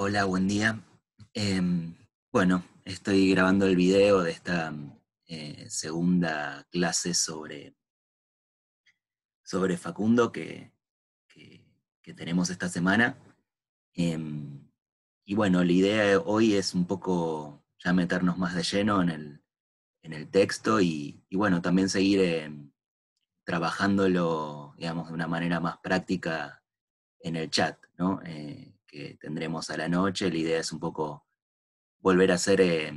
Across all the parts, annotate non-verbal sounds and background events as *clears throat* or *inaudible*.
Hola, buen día. Em, bueno, estoy grabando el video de esta eh, segunda clase sobre, sobre Facundo que, tenemos esta semana. Em, y bueno, la idea hoy es un poco ya meternos más de lleno en el, texto y, bueno, también seguir em, trabajándolo, digamos, de una manera más práctica en el chat, ¿no? Eh, que tendremos a la noche. La idea es un poco volver a hacer eh,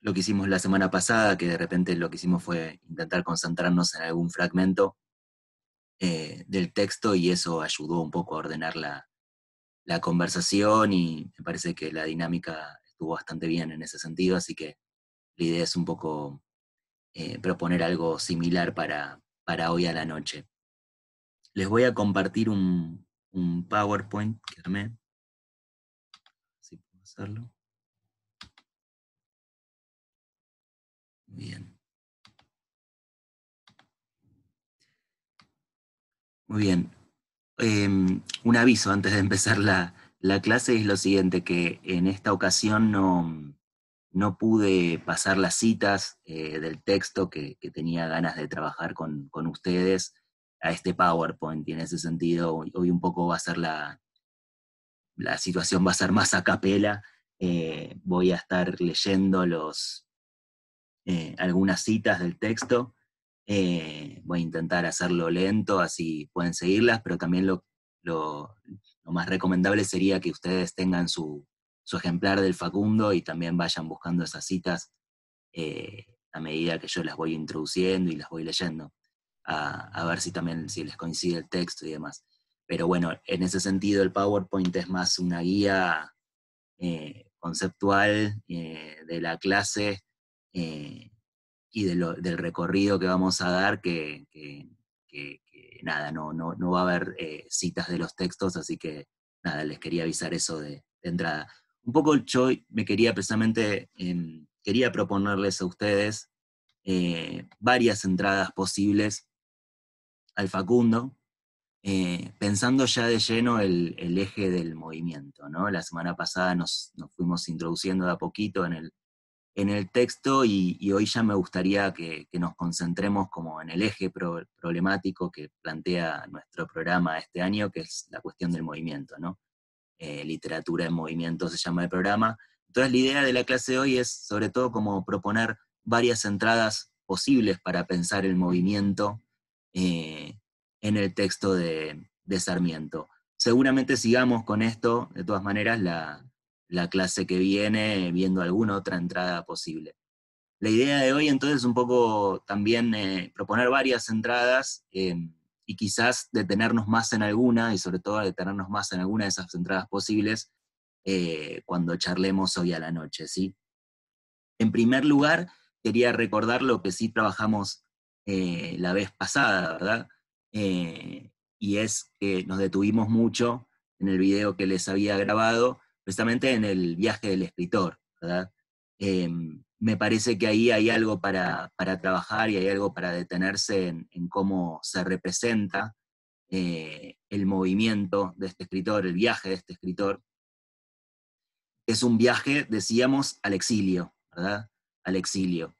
lo que hicimos la semana pasada, que de repente lo que hicimos fue intentar concentrarnos en algún fragmento eh, del texto y eso ayudó un poco a ordenar la, conversación y me parece que la dinámica estuvo bastante bien en ese sentido, así que la idea es un poco eh, proponer algo similar para, para hoy a la noche. Les voy a compartir un, PowerPoint que Bien. Muy bien. Em, un aviso antes de empezar la, clase es lo siguiente, que en esta ocasión no, no pude pasar las citas eh, del texto que, tenía ganas de trabajar con, con ustedes a este PowerPoint y en ese sentido hoy un poco va a ser la, la situación va a ser más a capela, eh, voy a estar leyendo los, eh, algunas citas del texto, eh, voy a intentar hacerlo lento, así pueden seguirlas, pero también lo, lo más recomendable sería que ustedes tengan su, su, ejemplar del Facundo y también vayan buscando esas citas a medida que yo las voy introduciendo y las voy leyendo, a, a ver si también si les coincide el texto y demás. Pero bueno, en ese sentido el PowerPoint es más una guía eh, conceptual eh, de la clase eh, y del recorrido que vamos a dar que, nada, no, va a haber citas de los textos, así que nada, les quería avisar eso de, de entrada. Un poco yo me quería precisamente, em, quería proponerles a ustedes varias entradas posibles al Facundo, eh, pensando ya de lleno el, eje del movimiento, ¿no? La semana pasada nos, fuimos introduciendo de a poquito en el, en el texto y, hoy ya me gustaría que, nos concentremos como en el eje problemático que plantea nuestro programa este año, que es la cuestión del movimiento, ¿no? Eh, literatura en movimiento se llama el programa. Entonces la idea de la clase de hoy es sobre todo como proponer varias entradas posibles para pensar el movimiento eh, en el texto de, Sarmiento. Seguramente sigamos con esto, de todas maneras, la, clase que viene, viendo alguna otra entrada posible. La idea de hoy entonces es un poco también eh, proponer varias entradas eh, y quizás detenernos más en alguna y sobre todo detenernos más en alguna de esas entradas posibles eh, cuando charlemos hoy a la noche. ¿sí? En primer lugar, quería recordar lo que sí trabajamos la vez pasada, ¿verdad? Eh, y es que nos detuvimos mucho en el video que les había grabado, precisamente en el viaje del escritor, eh, me parece que ahí hay algo para, trabajar y hay algo para detenerse en, cómo se representa eh, el movimiento de este escritor, el viaje de este escritor. Es un viaje, decíamos, al exilio, Al exilio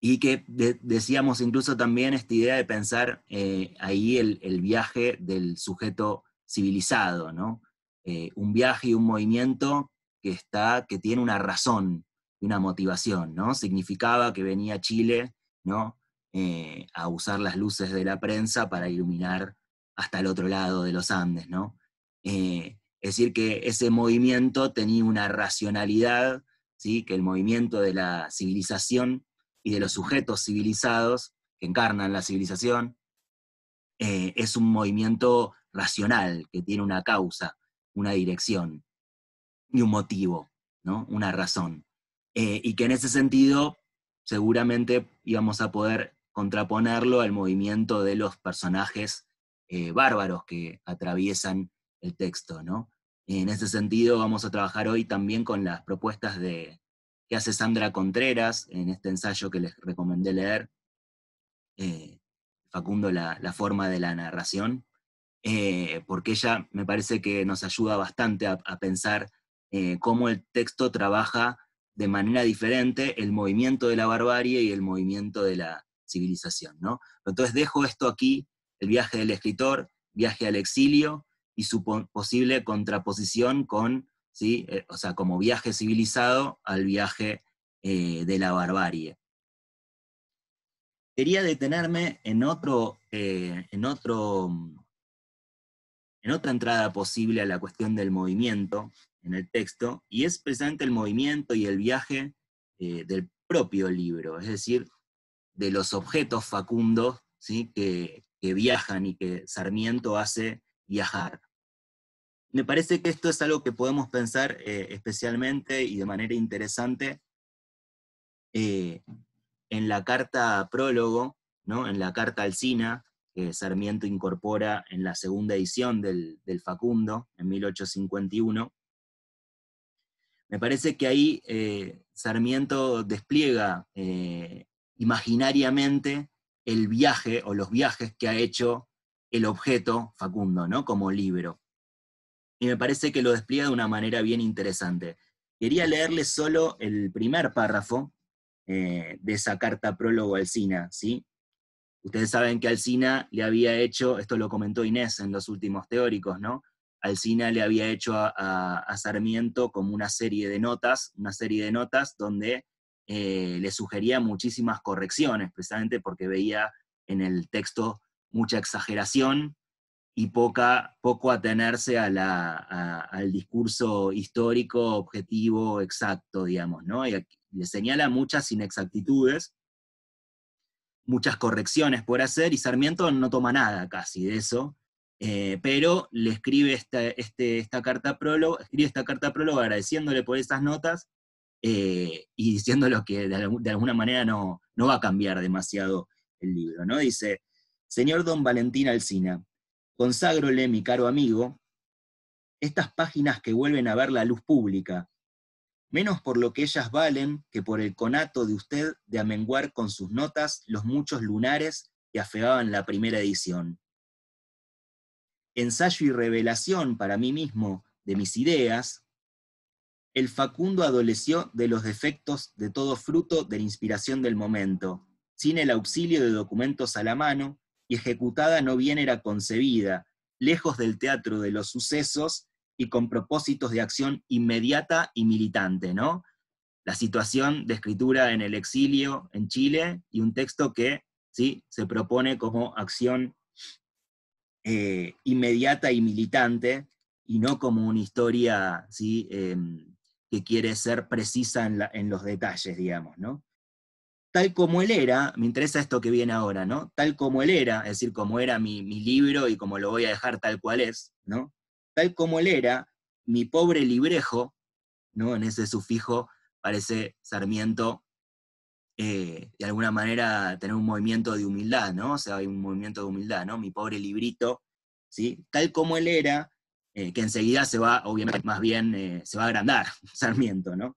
y que decíamos incluso también esta idea de pensar eh, ahí el, viaje del sujeto civilizado, ¿no? Eh, un viaje y un movimiento que, está, que tiene una razón una motivación, ¿no? Significaba que venía Chile, ¿no? Eh, a usar las luces de la prensa para iluminar hasta el otro lado de los Andes, ¿no? es decir, que ese movimiento tenía una racionalidad, ¿sí? Que el movimiento de la civilización y de los sujetos civilizados que encarnan la civilización, eh, es un movimiento racional, que tiene una causa, una dirección y un motivo, ¿no? una razón. Eh, y que en ese sentido seguramente íbamos a poder contraponerlo al movimiento de los personajes eh, bárbaros que atraviesan el texto. ¿no? En ese sentido vamos a trabajar hoy también con las propuestas de que hace Sandra Contreras en este ensayo que les recomendé leer, eh, Facundo, la, forma de la narración, eh, porque ella me parece que nos ayuda bastante a, pensar eh, cómo el texto trabaja de manera diferente el movimiento de la barbarie y el movimiento de la civilización. ¿no? Entonces dejo esto aquí, el viaje del escritor, viaje al exilio y su posible contraposición con eh, o sea, como viaje civilizado al viaje eh, de la barbarie. Quería detenerme eh, en, otro, en, otra entrada posible a la cuestión del movimiento en el texto, y es precisamente el movimiento y el viaje del propio libro, es decir, de los objetos facundos que viajan y que Sarmiento hace viajar. Me parece que esto es algo que podemos pensar eh, especialmente y de manera interesante eh, en la carta prólogo, ¿no? en la carta Alcina, que Sarmiento incorpora en la segunda edición del, Facundo, en 1851. Me parece que ahí eh, Sarmiento despliega imaginariamente el viaje o los viajes que ha hecho el objeto Facundo, ¿no? Como libro y me parece que lo despliega de una manera bien interesante. Quería leerle solo el primer párrafo eh, de esa carta prólogo a Alcina, ¿sí? Ustedes saben que Alcina le había hecho, esto lo comentó Inés en los últimos teóricos, ¿no? Alcina le había hecho a, a, Sarmiento como una serie de notas, una serie de notas donde eh, le sugería muchísimas correcciones, precisamente porque veía en el texto mucha exageración, y poca, poco atenerse a al discurso histórico, objetivo, exacto, digamos, ¿no? Y le señala muchas inexactitudes, muchas correcciones por hacer, y Sarmiento no toma nada casi de eso, eh, pero le escribe esta, este, esta carta prólogo, escribe esta carta prólogo agradeciéndole por esas notas eh, y diciéndolo que de, alguna manera no, no va a cambiar demasiado el libro, ¿no? Dice, señor don Valentín Alcina, Conságrole, mi caro amigo, estas páginas que vuelven a ver la luz pública, menos por lo que ellas valen que por el conato de usted de amenguar con sus notas los muchos lunares que afeaban la primera edición. Ensayo y revelación para mí mismo de mis ideas, el Facundo adoleció de los defectos de todo fruto de la inspiración del momento, sin el auxilio de documentos a la mano, y ejecutada no bien era concebida, lejos del teatro de los sucesos y con propósitos de acción inmediata y militante, ¿no? La situación de escritura en el exilio en Chile y un texto que ¿sí? se propone como acción eh, inmediata y militante y no como una historia ¿sí? Em, que quiere ser precisa en, la, en los detalles, digamos, ¿no? tal como él era, me interesa esto que viene ahora, ¿no? Tal como él era, es decir, como era mi, mi libro y como lo voy a dejar tal cual es, ¿no? Tal como él era, mi pobre librejo, ¿no? En ese sufijo parece Sarmiento, eh, de alguna manera, tener un movimiento de humildad, ¿no? O sea, hay un movimiento de humildad, ¿no? Mi pobre librito, ¿sí? Tal como él era, eh, que enseguida se va, obviamente, más bien, eh, se va a agrandar *laughs* Sarmiento, ¿no?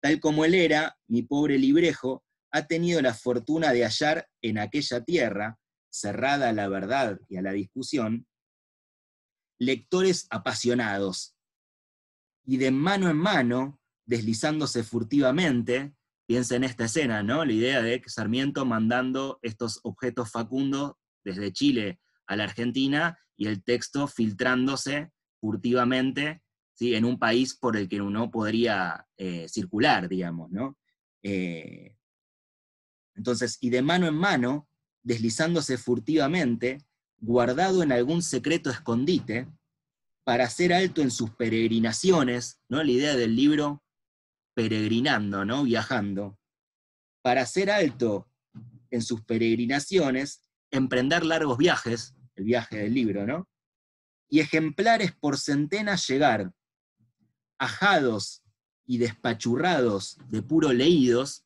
Tal como él era, mi pobre librejo, ha tenido la fortuna de hallar en aquella tierra, cerrada a la verdad y a la discusión, lectores apasionados, y de mano en mano, deslizándose furtivamente, piensa en esta escena, ¿no? La idea de Sarmiento mandando estos objetos facundos desde Chile a la Argentina y el texto filtrándose furtivamente ¿sí? en un país por el que uno podría eh, circular, digamos, ¿no? Eh, entonces, y de mano en mano, deslizándose furtivamente, guardado en algún secreto escondite, para hacer alto en sus peregrinaciones, ¿no? La idea del libro peregrinando, ¿no? Viajando. Para hacer alto en sus peregrinaciones, emprender largos viajes, el viaje del libro, ¿no? Y ejemplares por centenas llegar, ajados y despachurrados de puro leídos,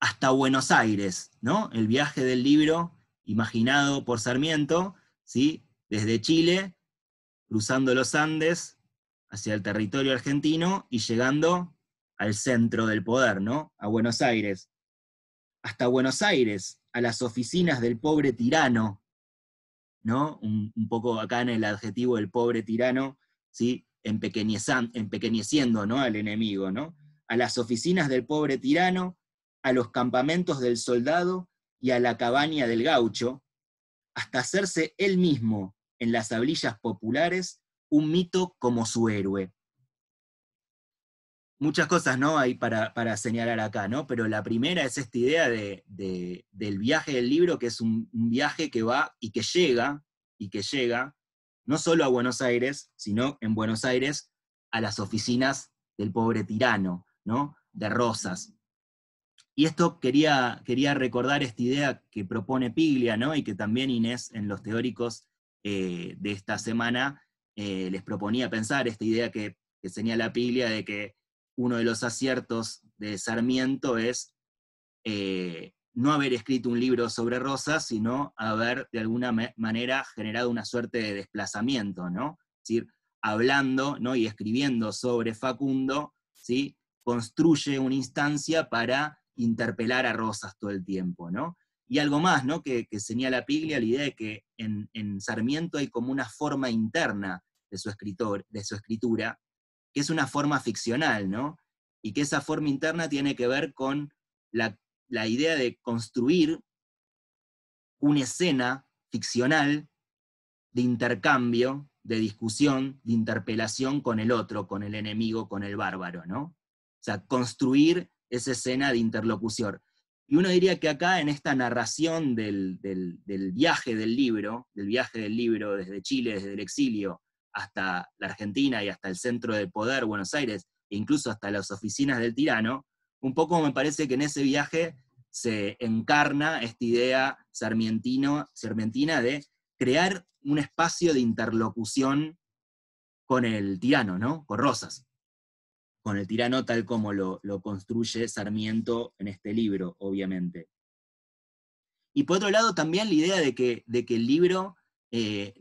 hasta Buenos Aires, ¿no? El viaje del libro imaginado por Sarmiento, ¿sí? Desde Chile, cruzando los Andes hacia el territorio argentino y llegando al centro del poder, ¿no? A Buenos Aires. Hasta Buenos Aires, a las oficinas del pobre tirano, ¿no? Un, poco acá en el adjetivo del pobre tirano, ¿sí? Empequeñeciendo, ¿no? Al enemigo, ¿no? A las oficinas del pobre tirano, a los campamentos del soldado y a la cabaña del gaucho, hasta hacerse él mismo, en las hablillas populares, un mito como su héroe. Muchas cosas ¿no? hay para, señalar acá, ¿no? pero la primera es esta idea del viaje del libro, que es un, viaje que va y que llega, y que llega no solo a Buenos Aires, sino en Buenos Aires a las oficinas del pobre tirano, ¿no? de Rosas, y esto quería, quería recordar esta idea que propone Piglia, y que también Inés en los teóricos eh, de esta semana eh, les proponía pensar, esta idea que, señala Piglia de que uno de los aciertos de Sarmiento es eh, no haber escrito un libro sobre Rosas, sino haber de alguna manera generado una suerte de desplazamiento, ¿no? Es decir, hablando ¿no? y escribiendo sobre Facundo, construye una instancia para interpelar a Rosas todo el tiempo, ¿no? Y algo más, ¿no? Que, señala Piglia, la idea de que en, Sarmiento hay como una forma interna de su, escritor, de su escritura, que es una forma ficcional, ¿no? Y que esa forma interna tiene que ver con la, idea de construir una escena ficcional de intercambio, de discusión, de interpelación con el otro, con el enemigo, con el bárbaro, ¿no? O sea, construir esa escena de interlocución. Y uno diría que acá, en esta narración del, viaje del libro, del viaje del libro desde Chile, desde el exilio, hasta la Argentina y hasta el centro de poder, Buenos Aires, e incluso hasta las oficinas del tirano, un poco me parece que en ese viaje se encarna esta idea sarmientino, sarmientina de crear un espacio de interlocución con el tirano, ¿no? Con Rosas con el tirano tal como lo, construye Sarmiento en este libro, obviamente. Y por otro lado, también la idea de que, de que el libro, eh,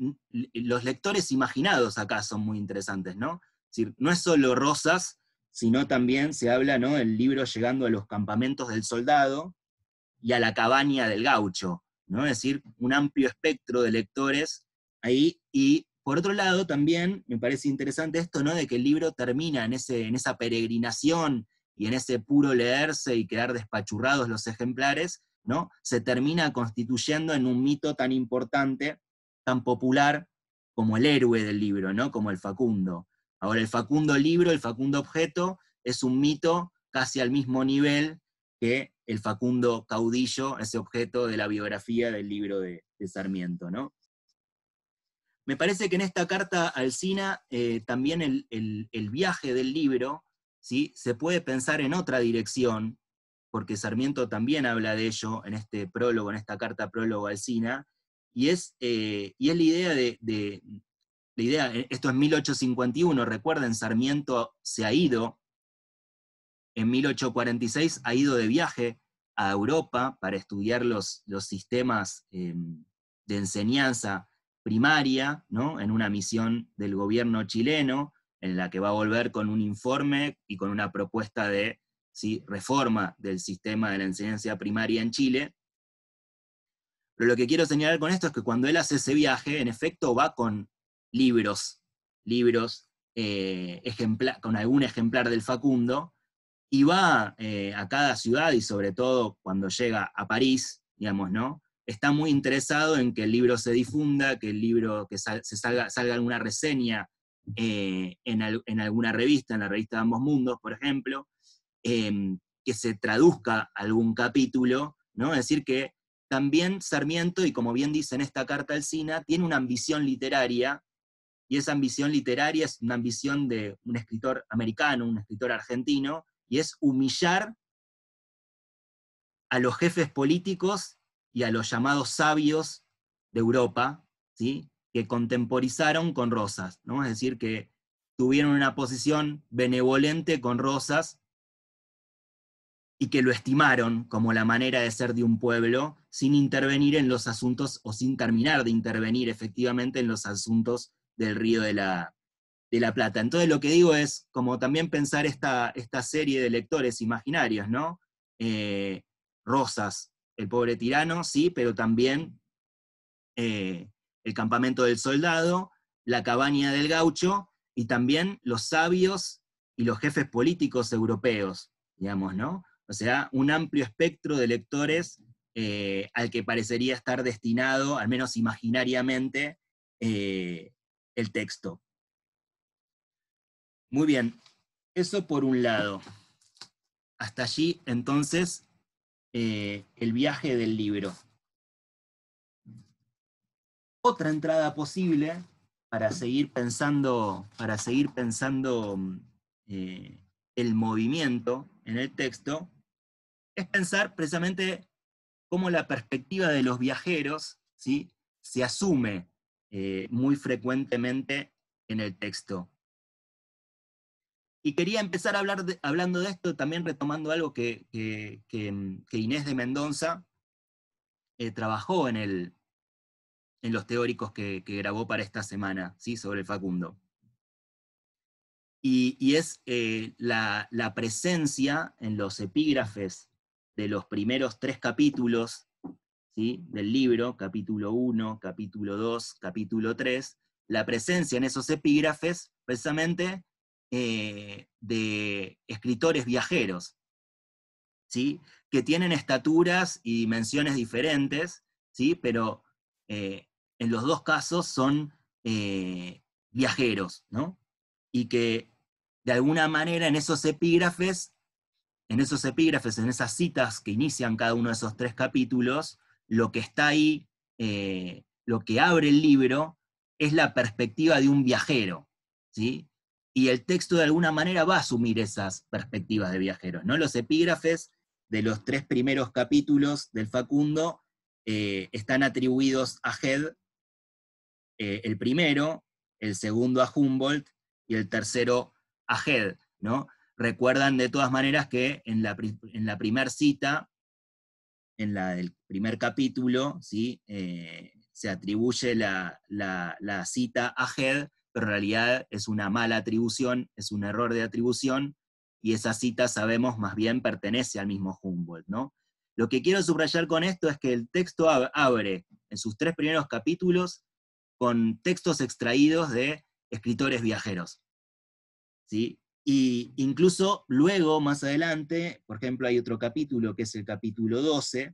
los lectores imaginados acá son muy interesantes, ¿no? Es decir, no es solo Rosas, sino también se habla, ¿no? El libro llegando a los campamentos del soldado y a la cabaña del gaucho, ¿no? Es decir, un amplio espectro de lectores ahí y por otro lado, también me parece interesante esto, ¿no? De que el libro termina en, ese, en esa peregrinación y en ese puro leerse y quedar despachurrados los ejemplares, ¿no? Se termina constituyendo en un mito tan importante, tan popular, como el héroe del libro, ¿no? Como el Facundo. Ahora, el Facundo libro, el Facundo objeto, es un mito casi al mismo nivel que el Facundo caudillo, ese objeto de la biografía del libro de, de Sarmiento, ¿no? Me parece que en esta carta Alcina eh, también el, el, viaje del libro ¿sí? se puede pensar en otra dirección, porque Sarmiento también habla de ello en este prólogo, en esta carta prólogo Alcina, y es, eh, y es la idea de, de la idea, eh, esto es 1851, recuerden, Sarmiento se ha ido, en 1846 ha ido de viaje a Europa para estudiar los, los sistemas em, de enseñanza primaria, ¿no? en una misión del gobierno chileno, en la que va a volver con un informe y con una propuesta de ¿sí? reforma del sistema de la enseñanza primaria en Chile. Pero lo que quiero señalar con esto es que cuando él hace ese viaje, en efecto va con libros, libros eh, ejemplar, con algún ejemplar del Facundo, y va eh, a cada ciudad y sobre todo cuando llega a París, digamos, ¿no? está muy interesado en que el libro se difunda, que el libro, que se salga, salga alguna reseña eh, en, alguna revista, en la revista de ambos mundos, por ejemplo, em, que se traduzca algún capítulo, ¿no? Es decir, que también Sarmiento, y como bien dice en esta carta al Sina, tiene una ambición literaria, y esa ambición literaria es una ambición de un escritor americano, un escritor argentino, y es humillar a los jefes políticos y a los llamados sabios de Europa, ¿sí? que contemporizaron con Rosas, ¿no? es decir, que tuvieron una posición benevolente con Rosas y que lo estimaron como la manera de ser de un pueblo sin intervenir en los asuntos o sin terminar de intervenir efectivamente en los asuntos del río de la, de la Plata. Entonces lo que digo es como también pensar esta, esta serie de lectores imaginarios, ¿no? Eh, rosas, el pobre tirano, sí, pero también eh, el campamento del soldado, la cabaña del gaucho y también los sabios y los jefes políticos europeos, digamos, ¿no? O sea, un amplio espectro de lectores eh, al que parecería estar destinado, al menos imaginariamente, eh, el texto. Muy bien, eso por un lado. Hasta allí entonces eh, el viaje del libro. Otra entrada posible para seguir pensando, para seguir pensando eh, el movimiento en el texto es pensar precisamente cómo la perspectiva de los viajeros ¿sí? se asume eh, muy frecuentemente en el texto. Y quería empezar a hablar hablando de esto, también retomando algo que, mm, Inés de Mendoza eh, trabajó en, en los teóricos que, grabó para esta semana, ¿sí? sobre el Facundo. Y, es eh, la, presencia en los epígrafes de los primeros tres capítulos ¿Sí? del libro, capítulo 1, capítulo 2, capítulo 3, la presencia en esos epígrafes precisamente eh, de escritores viajeros, ¿sí? que tienen estaturas y dimensiones diferentes, ¿sí? pero eh, en los dos casos son eh, viajeros, ¿no? y que de alguna manera en esos epígrafes, en esos epígrafes, en esas citas que inician cada uno de esos tres capítulos, lo que está ahí, lo que abre el libro, es la perspectiva de un viajero, ¿sí? y el texto de alguna manera va a asumir esas perspectivas de viajeros, ¿no? Los epígrafes de los tres primeros capítulos del Facundo eh, están atribuidos a Head, eh, el primero, el segundo a Humboldt y el tercero a Head, ¿no? Recuerdan de todas maneras que en la, en la primera cita, en la del primer capítulo, ¿sí? Eh, se atribuye la, la, la cita a Head en realidad es una mala atribución, es un error de atribución, y esa cita sabemos más bien pertenece al mismo Humboldt, ¿no? Lo que quiero subrayar con esto es que el texto abre en sus tres primeros capítulos con textos extraídos de escritores viajeros. ¿sí? Y incluso luego, más adelante, por ejemplo, hay otro capítulo que es el capítulo 12,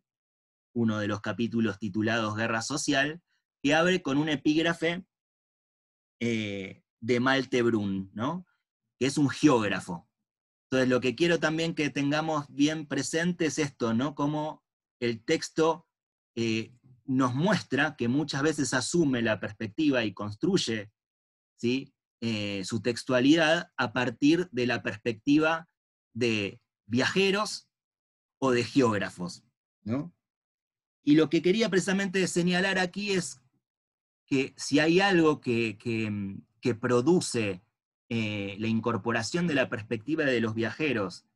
uno de los capítulos titulados Guerra Social, que abre con un epígrafe eh, de Malte Brun, ¿no? que es un geógrafo. Entonces, lo que quiero también que tengamos bien presente es esto, ¿no? Cómo el texto eh, nos muestra que muchas veces asume la perspectiva y construye ¿sí? Eh, su textualidad a partir de la perspectiva de viajeros o de geógrafos. ¿no? Y lo que quería precisamente señalar aquí es que si hay algo que, mm, produce eh, la incorporación de la perspectiva de los viajeros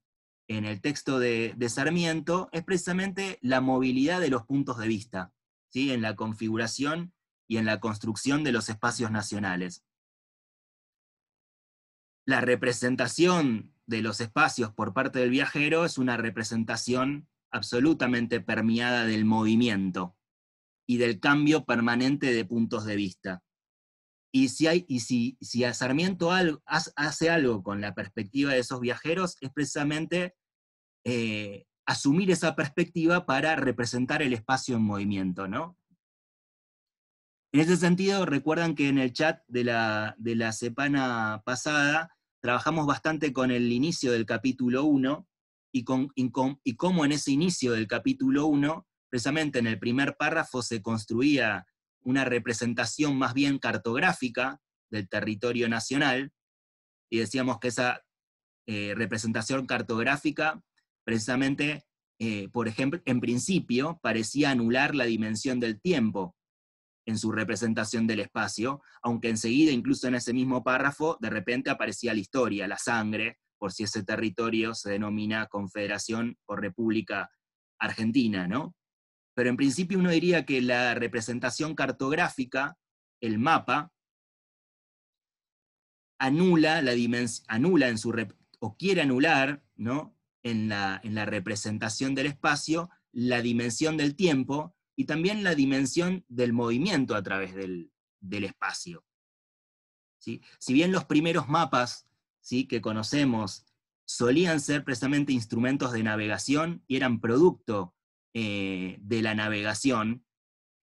en el texto de, Sarmiento es precisamente la movilidad de los puntos de vista, ¿sí? en la configuración y en la construcción de los espacios nacionales. La representación de los espacios por parte del viajero es una representación absolutamente permeada del movimiento y del cambio permanente de puntos de vista. Y si, hay, y si, Sarmiento algo, hace algo con la perspectiva de esos viajeros, es precisamente eh, asumir esa perspectiva para representar el espacio en movimiento, ¿no? En ese sentido, recuerdan que en el chat de la, de la semana pasada trabajamos bastante con el inicio del capítulo 1 y, con, y, y cómo en ese inicio del capítulo 1 precisamente en el primer párrafo se construía una representación más bien cartográfica del territorio nacional, y decíamos que esa eh, representación cartográfica precisamente, eh, por ejemplo, en principio parecía anular la dimensión del tiempo en su representación del espacio, aunque enseguida, incluso en ese mismo párrafo, de repente aparecía la historia, la sangre, por si ese territorio se denomina Confederación o República Argentina, ¿no? pero en principio uno diría que la representación cartográfica, el mapa, anula, la anula en su o quiere anular ¿no? en, la, representación del espacio la dimensión del tiempo y también la dimensión del movimiento a través del, espacio. Si bien los primeros mapas ¿sí? que conocemos solían ser precisamente instrumentos de navegación y eran producto eh, de la navegación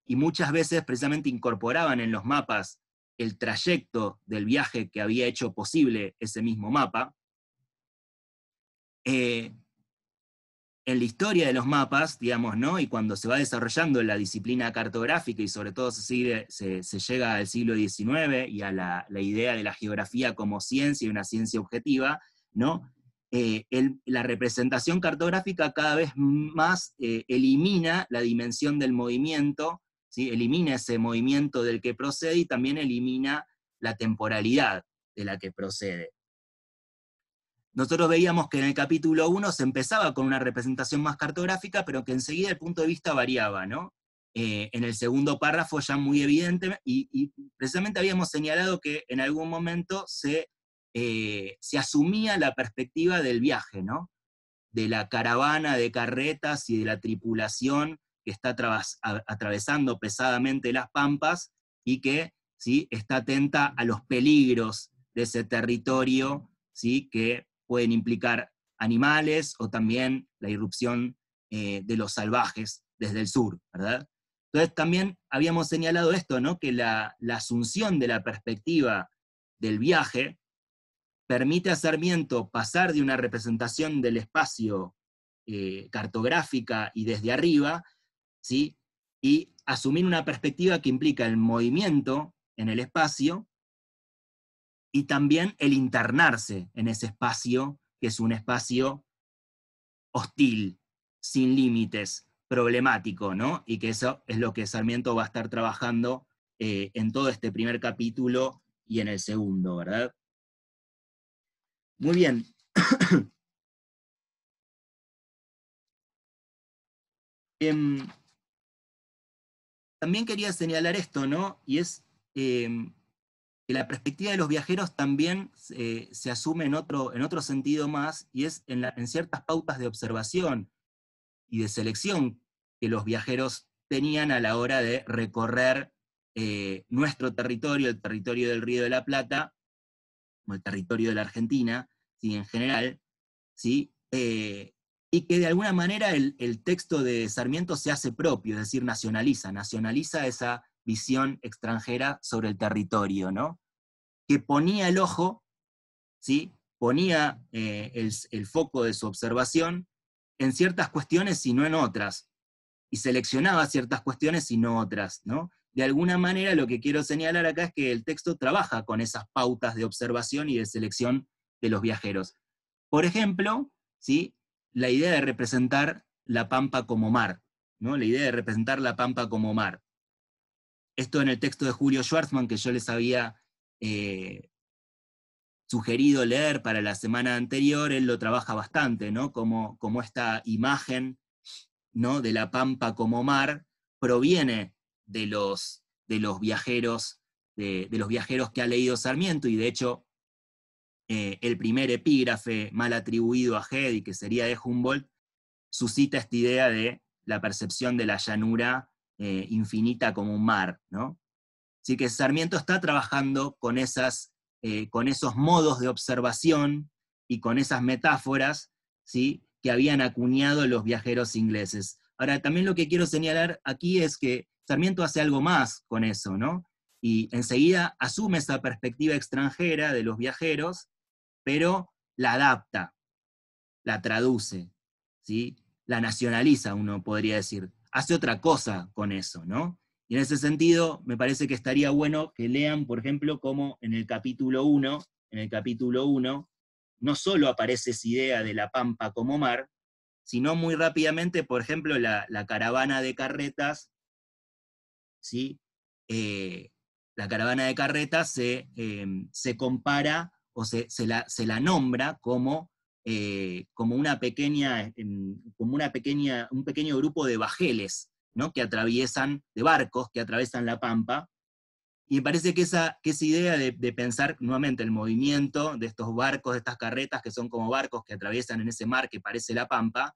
y muchas veces precisamente incorporaban en los mapas el trayecto del viaje que había hecho posible ese mismo mapa. Eh, en la historia de los mapas, digamos, ¿no? Y cuando se va desarrollando la disciplina cartográfica y sobre todo se, se, llega al siglo XIX y a la, la, idea de la geografía como ciencia y una ciencia objetiva, ¿no? Eh, la representación cartográfica cada vez más eh, elimina la dimensión del movimiento, elimina ese movimiento del que procede y también elimina la temporalidad de la que procede. Nosotros veíamos que en el capítulo 1 se empezaba con una representación más cartográfica, pero que enseguida el punto de vista variaba, eh, en el segundo párrafo ya muy evidente, y precisamente habíamos señalado que en algún momento se eh, se asumía la perspectiva del viaje, ¿no? De la caravana de carretas y de la tripulación que está atravesando pesadamente las pampas y que ¿sí? está atenta a los peligros de ese territorio ¿sí? que pueden implicar animales o también la irrupción eh, de los salvajes desde el sur, ¿verdad? Entonces también habíamos señalado esto, ¿no? Que la, asunción de la perspectiva del viaje permite a Sarmiento pasar de una representación del espacio eh, cartográfica y desde arriba, ¿sí? y asumir una perspectiva que implica el movimiento en el espacio y también el internarse en ese espacio, que es un espacio hostil, sin límites, problemático, ¿no? Y que eso es lo que Sarmiento va a estar trabajando eh, en todo este primer capítulo y en el segundo, ¿verdad? Muy bien. *coughs* Em, también quería señalar esto, ¿no? Y es em, que la perspectiva de los viajeros también eh, se asume en otro, sentido más, y es en, ciertas pautas de observación y de selección que los viajeros tenían a la hora de recorrer eh, nuestro territorio, el territorio del Río de la Plata, como el territorio de la Argentina, en general, ¿sí? Eh, y que de alguna manera el, texto de Sarmiento se hace propio, es decir, nacionaliza, nacionaliza esa visión extranjera sobre el territorio, ¿no? que ponía el ojo, ¿sí? ponía eh, el, el foco de su observación en ciertas cuestiones y no en otras, y seleccionaba ciertas cuestiones y no otras, ¿no? de alguna manera lo que quiero señalar acá es que el texto trabaja con esas pautas de observación y de selección de los viajeros. Por ejemplo, ¿sí? la idea de representar la pampa como mar, ¿no? la idea de representar la pampa como mar. Esto en el texto de Julio Schwarzman, que yo les había eh, sugerido leer para la semana anterior, él lo trabaja bastante, ¿no? como, como esta imagen ¿no? de la pampa como mar proviene de los, de viajeros, de, los viajeros que ha leído Sarmiento, y de hecho eh, el primer epígrafe mal atribuido a Hedy, que sería de Humboldt, suscita esta idea de la percepción de la llanura eh, infinita como un mar. Así que Sarmiento está trabajando con, esas, eh, con esos modos de observación y con esas metáforas ¿sí? que habían acuñado los viajeros ingleses. Ahora, también lo que quiero señalar aquí es que Sarmiento hace algo más con eso, ¿no? Y enseguida asume esa perspectiva extranjera de los viajeros, pero la adapta, la traduce, ¿sí? La nacionaliza, uno podría decir. Hace otra cosa con eso, ¿no? Y en ese sentido, me parece que estaría bueno que lean, por ejemplo, cómo en el capítulo 1, en el capítulo 1, no solo aparece esa idea de la pampa como mar, sino muy rápidamente, por ejemplo, la, caravana de carretas, eh, la caravana de carretas se, em, compara o se, la, nombra como, eh, como una pequeña, como una pequeña, un pequeño grupo de bajeles, ¿no? que atraviesan, de barcos que atraviesan la pampa, y me parece que esa, esa idea de, pensar nuevamente el movimiento de estos barcos, de estas carretas que son como barcos que atraviesan en ese mar que parece la pampa,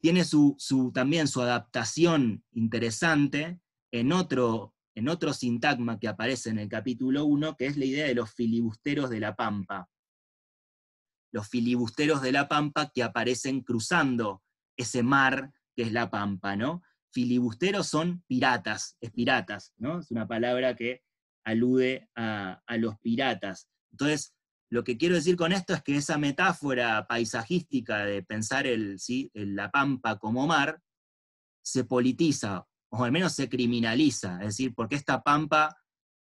tiene su, también su adaptación interesante en otro, en otro sintagma que aparece en el capítulo 1, que es la idea de los filibusteros de la pampa. Los filibusteros de la pampa que aparecen cruzando ese mar que es la pampa, ¿no? filibusteros son piratas, es piratas, ¿no? Es una palabra que alude a, los piratas. Entonces, lo que quiero decir con esto es que esa metáfora paisajística de pensar la pampa como mar se politiza, o al menos se criminaliza, es decir, porque esta pampa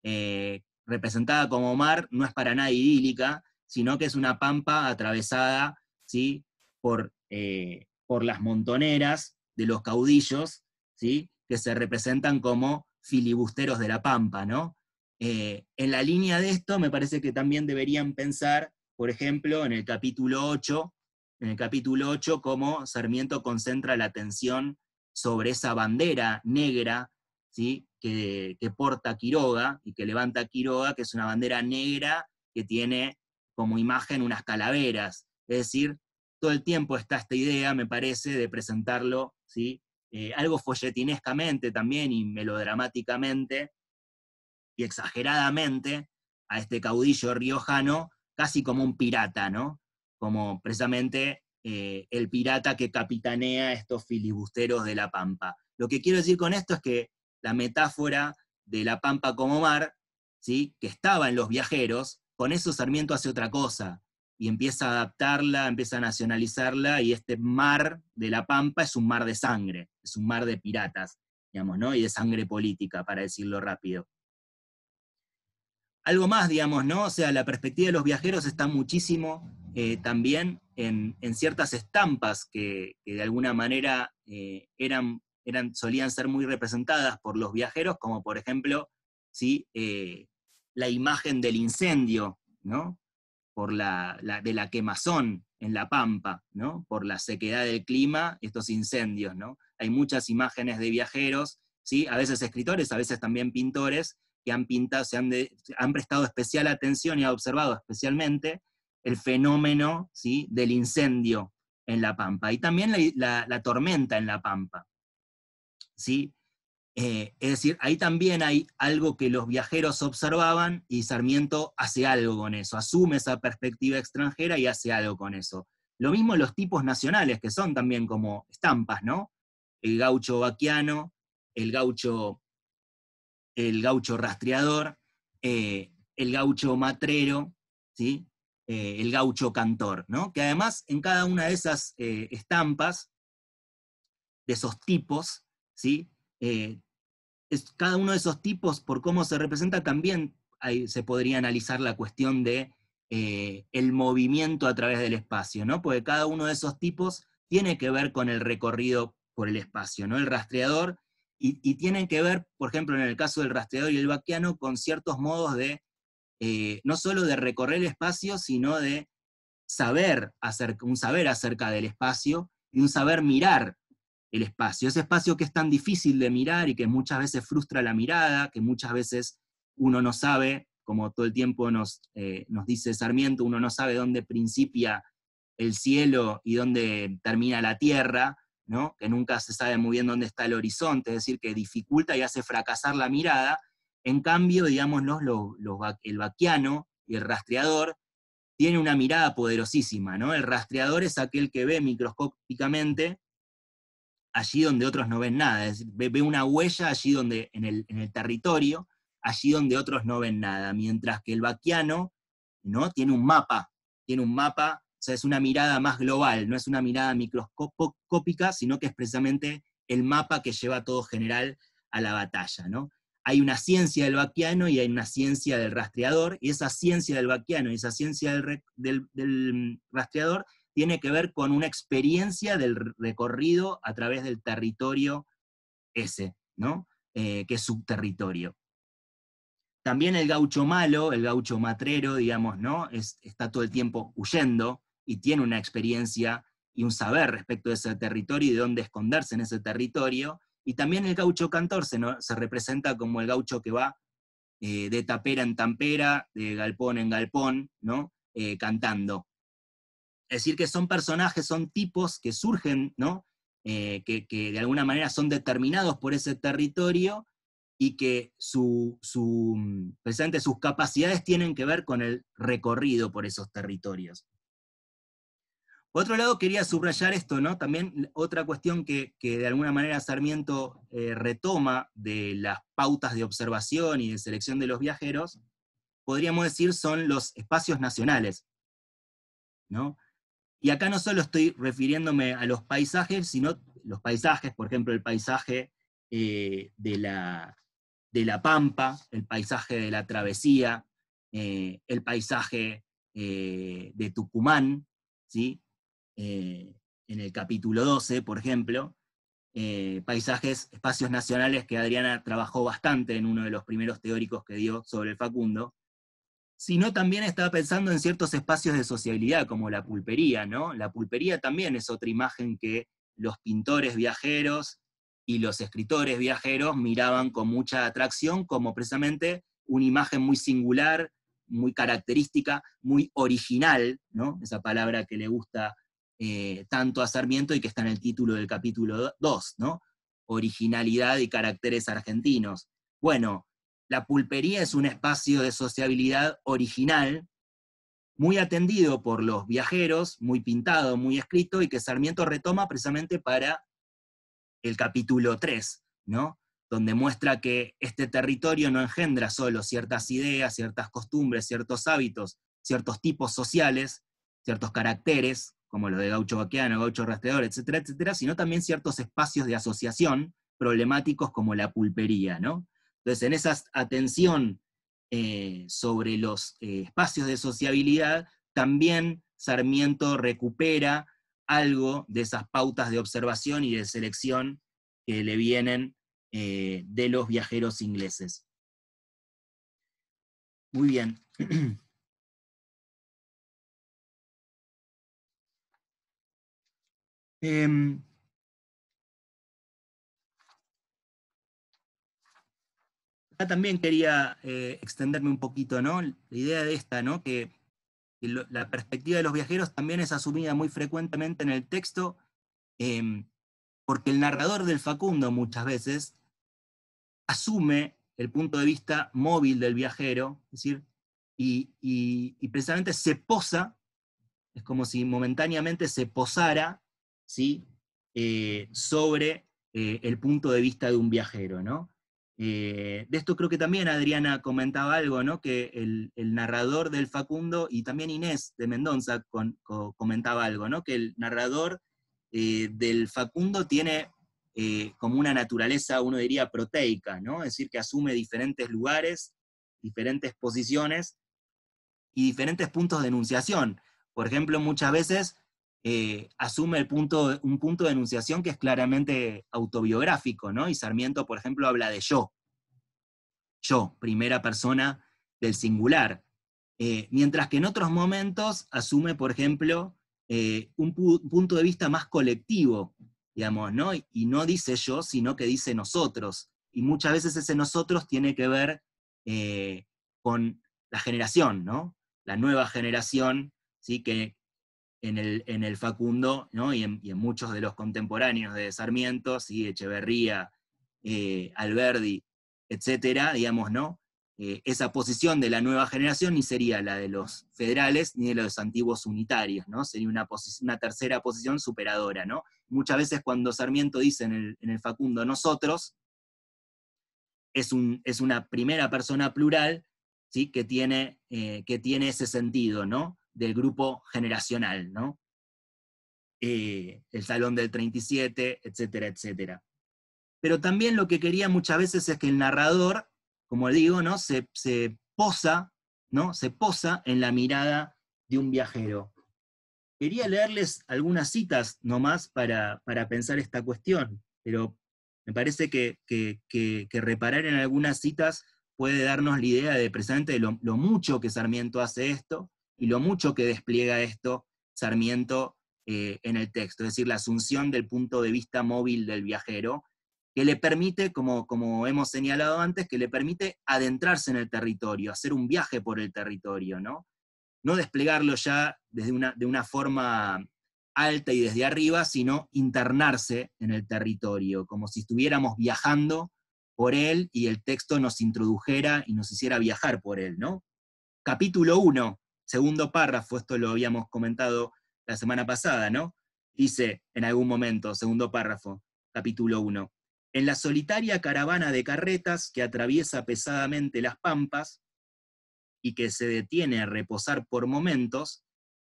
eh, representada como mar no es para nada idílica, sino que es una pampa atravesada ¿sí? por eh, las montoneras de los caudillos que se representan como filibusteros de la Pampa. Eh, en la línea de esto, me parece que también deberían pensar, por ejemplo, en el capítulo 8, en el capítulo 8, cómo Sarmiento concentra la atención sobre esa bandera negra ¿sí? que, que porta Quiroga y que levanta Quiroga, que es una bandera negra que tiene como imagen unas calaveras. Es decir, todo el tiempo está esta idea, me parece, de presentarlo ¿sí? Eh, algo folletinescamente también y melodramáticamente y exageradamente a este caudillo riojano casi como un pirata, ¿no? Como precisamente eh, el pirata que capitanea estos filibusteros de la Pampa. Lo que quiero decir con esto es que la metáfora de la Pampa como mar, ¿sí? que estaba en los viajeros, con eso Sarmiento hace otra cosa y empieza a adaptarla, empieza a nacionalizarla, y este mar de la Pampa es un mar de sangre, es un mar de piratas, digamos, ¿no? Y de sangre política, para decirlo rápido. Algo más, digamos, ¿no? O sea, la perspectiva de los viajeros está muchísimo eh, también en, ciertas estampas que, de alguna manera eh, eran, eran, solían ser muy representadas por los viajeros, como por ejemplo, ¿sí? Eh, la imagen del incendio, ¿no? por la, de la quemazón en la pampa, ¿no? por la sequedad del clima, estos incendios. ¿no? Hay muchas imágenes de viajeros, ¿sí? a veces escritores, a veces también pintores, que han pintado, se han, prestado especial atención y han observado especialmente el fenómeno ¿sí? del incendio en la pampa y también la, la tormenta en la pampa. ¿sí? Eh, es decir, ahí también hay algo que los viajeros observaban y Sarmiento hace algo con eso, asume esa perspectiva extranjera y hace algo con eso. Lo mismo los tipos nacionales, que son también como estampas, ¿no? El gaucho vaquiano, el gaucho, el gaucho rastreador, eh, el gaucho matrero, ¿sí? Eh, el gaucho cantor, ¿no? Que además en cada una de esas estampas, de esos tipos, ¿sí? es, cada uno de esos tipos, por cómo se representa, también se podría analizar la cuestión de eh, el movimiento a través del espacio, ¿no? Porque cada uno de esos tipos tiene que ver con el recorrido por el espacio, ¿no? El rastreador, y, y tienen que ver, por ejemplo, en el caso del rastreador y el vaquiano, con ciertos modos de, eh, no solo de recorrer el espacio, sino de saber, hacer un saber acerca del espacio y un saber mirar el espacio. Ese espacio que es tan difícil de mirar y que muchas veces frustra la mirada, que muchas veces uno no sabe, como todo el tiempo nos, eh, nos dice Sarmiento, uno no sabe dónde principia el cielo y dónde termina la tierra, ¿no? que nunca se sabe muy bien dónde está el horizonte, es decir, que dificulta y hace fracasar la mirada. En cambio, digamos, el vaquiano y el rastreador tiene una mirada poderosísima, ¿no? El rastreador es aquel que ve microscópicamente allí donde otros no ven nada, es, ve, ve, una huella allí donde, en el, territorio, allí donde otros no ven nada, mientras que el vaquiano ¿no? tiene un mapa, tiene un mapa, o sea, es una mirada más global, no es una mirada microscópica, sino que es precisamente el mapa que lleva todo general a la batalla. ¿no? Hay una ciencia del vaquiano y hay una ciencia del rastreador, y esa ciencia del vaquiano y esa ciencia del mm, rastreador tiene que ver con una experiencia del recorrido a través del territorio ese, ¿no? Eh, que es subterritorio. También el gaucho malo, el gaucho matrero, digamos, ¿no? está todo el tiempo huyendo y tiene una experiencia y un saber respecto de ese territorio y de dónde esconderse en ese territorio. Y también el gaucho cantor se, representa como el gaucho que va eh, de tapera en tampera, de galpón en galpón, ¿no? Eh, cantando. Es decir, que son personajes, son tipos que surgen, ¿no? Eh, que, de alguna manera son determinados por ese territorio y que mm, precisamente sus capacidades tienen que ver con el recorrido por esos territorios. Por otro lado, quería subrayar esto, ¿no? También otra cuestión que, de alguna manera Sarmiento eh, retoma de las pautas de observación y de selección de los viajeros, podríamos decir son los espacios nacionales, ¿no? Y acá no solo estoy refiriéndome a los paisajes, sino los paisajes, por ejemplo, el paisaje eh, de, la, de, la, pampa, el paisaje de la travesía, eh, el paisaje eh, de Tucumán, ¿sí? en el capítulo 12, por ejemplo, paisajes, espacios nacionales que Adriana trabajó bastante en uno de los primeros teóricos que dio sobre el Facundo, sino también estaba pensando en ciertos espacios de sociabilidad, como la pulpería, ¿no? La pulpería también es otra imagen que los pintores viajeros y los escritores viajeros miraban con mucha atracción como precisamente una imagen muy singular, muy característica, muy original, ¿no? Esa palabra que le gusta eh, tanto a Sarmiento y que está en el título del capítulo 2, ¿no? Originalidad y caracteres argentinos. Bueno, la pulpería es un espacio de sociabilidad original, muy atendido por los viajeros, muy pintado, muy escrito, y que Sarmiento retoma precisamente para el capítulo 3, ¿no? donde muestra que este territorio no engendra solo ciertas ideas, ciertas costumbres, ciertos hábitos, ciertos tipos sociales, ciertos caracteres, como los de gaucho vaqueano, gaucho rastreador, etcétera, etcétera, sino también ciertos espacios de asociación problemáticos como la pulpería, ¿no? Entonces, en esa atención eh, sobre los eh, espacios de sociabilidad, también Sarmiento recupera algo de esas pautas de observación y de selección que le vienen eh, de los viajeros ingleses. Muy bien. *clears throat* Em, también quería eh, extenderme un poquito, ¿no? La idea de esta, ¿no? Que, la perspectiva de los viajeros también es asumida muy frecuentemente en el texto, em, porque el narrador del Facundo muchas veces asume el punto de vista móvil del viajero, es decir, y, precisamente se posa, es como si momentáneamente se posara, ¿sí? Eh, sobre eh, el punto de vista de un viajero, ¿no? Eh, de esto creo que también Adriana comentaba algo, ¿no? Que el, narrador del Facundo y también Inés de Mendoza comentaba algo, ¿no? Que el narrador eh, del Facundo tiene eh, como una naturaleza, uno diría, proteica, ¿no? Es decir, que asume diferentes lugares, diferentes posiciones y diferentes puntos de enunciación. Por ejemplo, muchas veces eh, asume un punto de enunciación que es claramente autobiográfico, ¿no? Y Sarmiento, por ejemplo, habla de yo, yo, primera persona del singular, eh, mientras que en otros momentos asume, por ejemplo, eh, un punto de vista más colectivo, digamos, ¿no? Y, no dice yo, sino que dice nosotros. Y muchas veces ese nosotros tiene que ver con la generación, ¿no? La nueva generación, ¿sí? Que, en el, en el Facundo ¿no? y, en, y, en, muchos de los contemporáneos de Sarmiento, ¿sí? Echeverría, eh, Alberdi, etcétera, digamos, ¿no? Eh, esa posición de la nueva generación ni sería la de los federales ni de los antiguos unitarios, ¿no? Sería una, una tercera posición superadora, ¿no? Muchas veces cuando Sarmiento dice en el, Facundo nosotros, es, un, es, una primera persona plural, ¿sí? Que tiene, eh, que tiene ese sentido, ¿no? del grupo generacional, ¿no? Eh, el salón del 37, etcétera, etcétera. Pero también lo que quería muchas veces es que el narrador, como digo, ¿no? Se, posa, ¿no? Se posa en la mirada de un viajero. Quería leerles algunas citas nomás para, para pensar esta cuestión, pero me parece que, que, que, reparar en algunas citas puede darnos la idea de presente de lo mucho que Sarmiento hace esto y lo mucho que despliega esto Sarmiento eh, en el texto, es decir, la asunción del punto de vista móvil del viajero, que le permite, como, como hemos señalado antes, que le permite adentrarse en el territorio, hacer un viaje por el territorio, ¿no? No desplegarlo ya desde una, de una forma alta y desde arriba, sino internarse en el territorio, como si estuviéramos viajando por él y el texto nos introdujera y nos hiciera viajar por él, ¿no? Capítulo 1, segundo párrafo, esto lo habíamos comentado la semana pasada, ¿no? Dice en algún momento, segundo párrafo, capítulo 1, en la solitaria caravana de carretas que atraviesa pesadamente las pampas y que se detiene a reposar por momentos,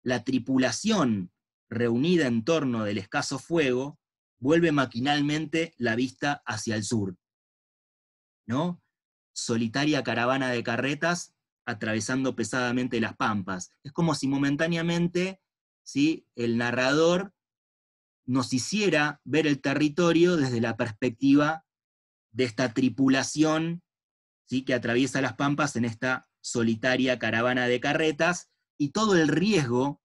la tripulación reunida en torno del escaso fuego vuelve maquinalmente la vista hacia el sur. ¿No? Solitaria caravana de carretas atravesando pesadamente las pampas. Es como si momentáneamente ¿sí? el narrador nos hiciera ver el territorio desde la perspectiva de esta tripulación ¿sí? que atraviesa las pampas en esta solitaria caravana de carretas y todo el riesgo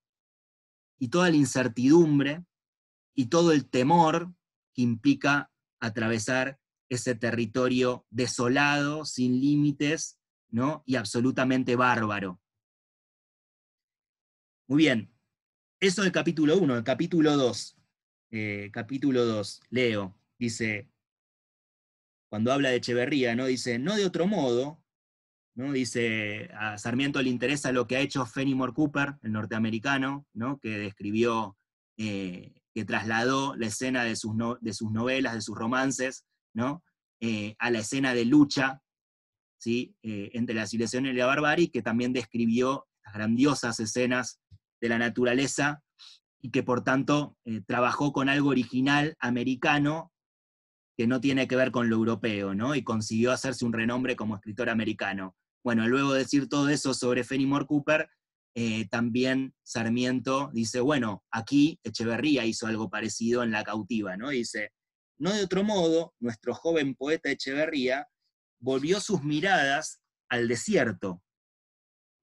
y toda la incertidumbre y todo el temor que implica atravesar ese territorio desolado, sin límites, ¿no? y absolutamente bárbaro. Muy bien, eso el capítulo 1, el capítulo 2. Eh, capítulo 2, leo, dice, cuando habla de Echeverría, ¿no? dice, no de otro modo, ¿no? dice, a Sarmiento le interesa lo que ha hecho Fenimore Cooper, el norteamericano, ¿no? que describió, eh, que trasladó la escena de sus, de sus, novelas, de sus romances, ¿no? Eh, a la escena de lucha eh, entre la civilización y la barbarie, que también describió las grandiosas escenas de la naturaleza y que por tanto eh, trabajó con algo original americano que no tiene que ver con lo europeo, ¿no? Y consiguió hacerse un renombre como escritor americano. Bueno, luego de decir todo eso sobre Fenimore Cooper, eh, también Sarmiento dice, bueno, aquí Echeverría hizo algo parecido en La cautiva, ¿no? Dice, no de otro modo, nuestro joven poeta Echeverría volvió sus miradas al desierto.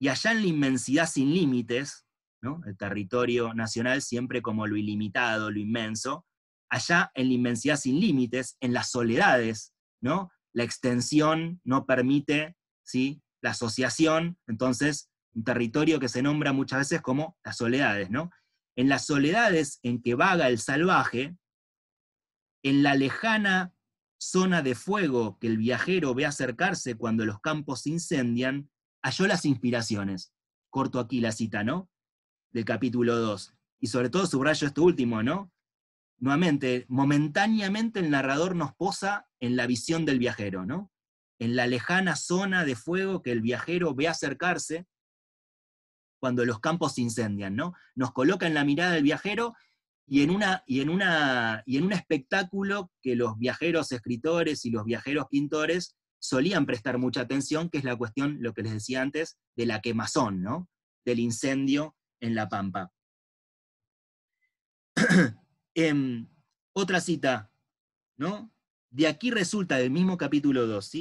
Y allá en la inmensidad sin límites, ¿no? el territorio nacional siempre como lo ilimitado, lo inmenso, allá en la inmensidad sin límites, en las soledades, ¿no? la extensión no permite ¿sí? la asociación, entonces un territorio que se nombra muchas veces como las soledades. ¿no? En las soledades en que vaga el salvaje, en la lejana zona de fuego que el viajero ve acercarse cuando los campos se incendian, halló las inspiraciones. Corto aquí la cita, ¿no? Del capítulo 2. Y sobre todo subrayo esto último, ¿no? Nuevamente, momentáneamente el narrador nos posa en la visión del viajero, ¿no? En la lejana zona de fuego que el viajero ve acercarse cuando los campos se incendian, ¿no? Nos coloca en la mirada del viajero y en, y, en un espectáculo que los viajeros escritores y los viajeros pintores solían prestar mucha atención, que es la cuestión, lo que les decía antes, de la quemazón, ¿no? del incendio en La Pampa. *clears throat* Em, otra cita, ¿no? De aquí resulta, del mismo capítulo 2,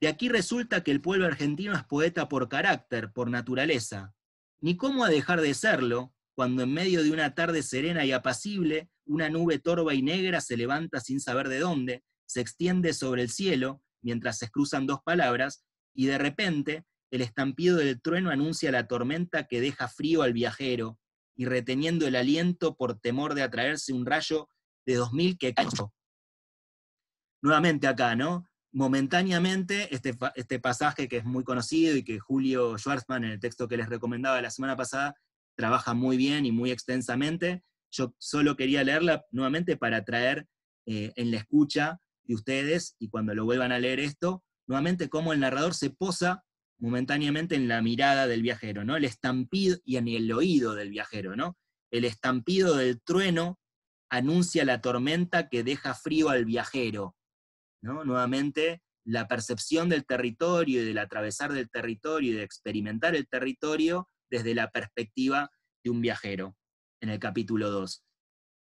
De aquí resulta que el pueblo argentino es poeta por carácter, por naturaleza. Ni cómo a dejar de serlo, cuando en medio de una tarde serena y apacible, una nube torva y negra se levanta sin saber de dónde, se extiende sobre el cielo, mientras se cruzan dos palabras, y de repente el estampido del trueno anuncia la tormenta que deja frío al viajero, y reteniendo el aliento por temor de atraerse un rayo de 2000 que cayó. Nuevamente acá, ¿no? Momentáneamente, este, este pasaje que es muy conocido y que Julio Schwarzman, en el texto que les recomendaba la semana pasada, trabaja muy bien y muy extensamente. Yo solo quería leerla nuevamente para traer eh, en la escucha de ustedes y cuando lo vuelvan a leer esto, nuevamente cómo el narrador se posa momentáneamente en la mirada del viajero, ¿no? El estampido y en el oído del viajero, ¿no? El estampido del trueno anuncia la tormenta que deja frío al viajero, ¿no? Nuevamente la percepción del territorio y del atravesar del territorio y de experimentar el territorio desde la perspectiva de un viajero, en el capítulo 2.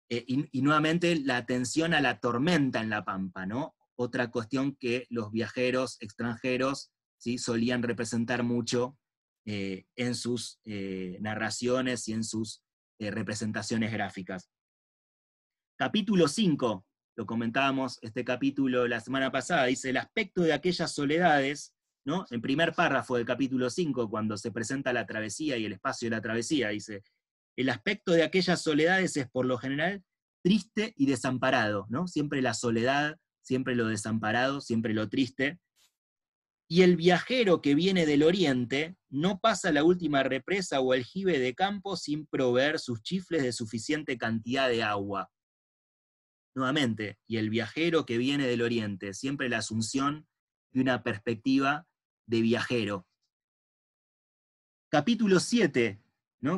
Eh, y, nuevamente la atención a la tormenta en la pampa, ¿no? Otra cuestión que los viajeros extranjeros ¿sí? solían representar mucho eh, en sus eh, narraciones y en sus representaciones gráficas. Capítulo 5, lo comentábamos este capítulo la semana pasada, dice, el aspecto de aquellas soledades en El primer párrafo del capítulo 5, cuando se presenta la travesía y el espacio de la travesía, dice, el aspecto de aquellas soledades es por lo general triste y desamparado, ¿no? Siempre la soledad, siempre lo desamparado, siempre lo triste. Y el viajero que viene del oriente no pasa la última represa o aljibe de campo sin proveer sus chifles de suficiente cantidad de agua. Nuevamente, y el viajero que viene del oriente, siempre la asunción de una perspectiva de viajero. Capítulo 7,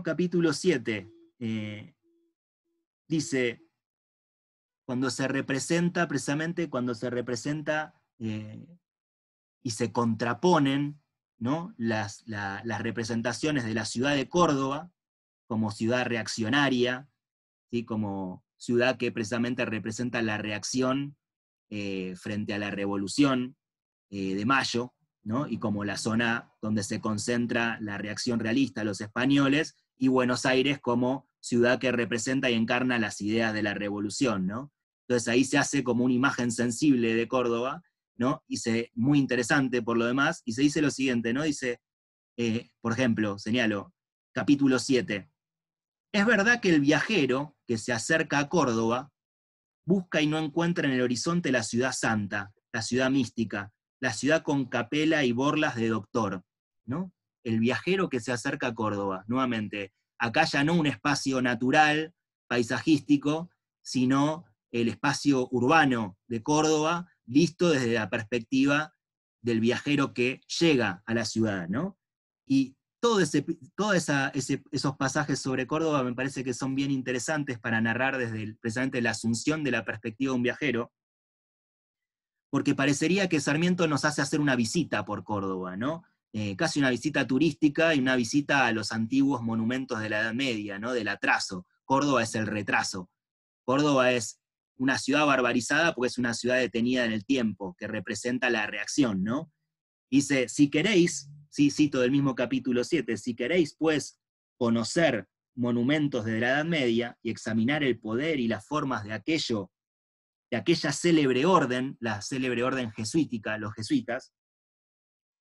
Capítulo 7. Eh, dice, cuando se representa, precisamente cuando se representa eh, y se contraponen ¿no? las, representaciones de la ciudad de Córdoba como ciudad reaccionaria, como ciudad que precisamente representa la reacción eh, frente a la revolución de mayo, y como la zona donde se concentra la reacción realista a los españoles, y Buenos Aires como ciudad que representa y encarna las ideas de la revolución. ¿no? Entonces ahí se hace como una imagen sensible de Córdoba, ¿no? y muy interesante por lo demás, y se dice lo siguiente, ¿no? dice, eh, por ejemplo, señalo, capítulo 7, es verdad que el viajero que se acerca a Córdoba busca y no encuentra en el horizonte la ciudad santa, la ciudad mística, la ciudad con capela y borlas de doctor, ¿no? El viajero que se acerca a Córdoba, nuevamente. Acá ya no un espacio natural, paisajístico, sino el espacio urbano de Córdoba, visto desde la perspectiva del viajero que llega a la ciudad, ¿no? Y todos esos pasajes sobre Córdoba me parece que son bien interesantes para narrar desde precisamente la asunción de la perspectiva de un viajero, porque parecería que Sarmiento nos hace hacer una visita por Córdoba, ¿no? Eh, casi una visita turística y una visita a los antiguos monumentos de la Edad Media, ¿no? Del atraso. Córdoba es el retraso. Córdoba es una ciudad barbarizada porque es una ciudad detenida en el tiempo, que representa la reacción, ¿no? Dice, si queréis, sí, cito del mismo capítulo 7, si queréis, pues, conocer monumentos de la Edad Media y examinar el poder y las formas de aquello de aquella célebre orden, la célebre orden jesuítica, los jesuitas,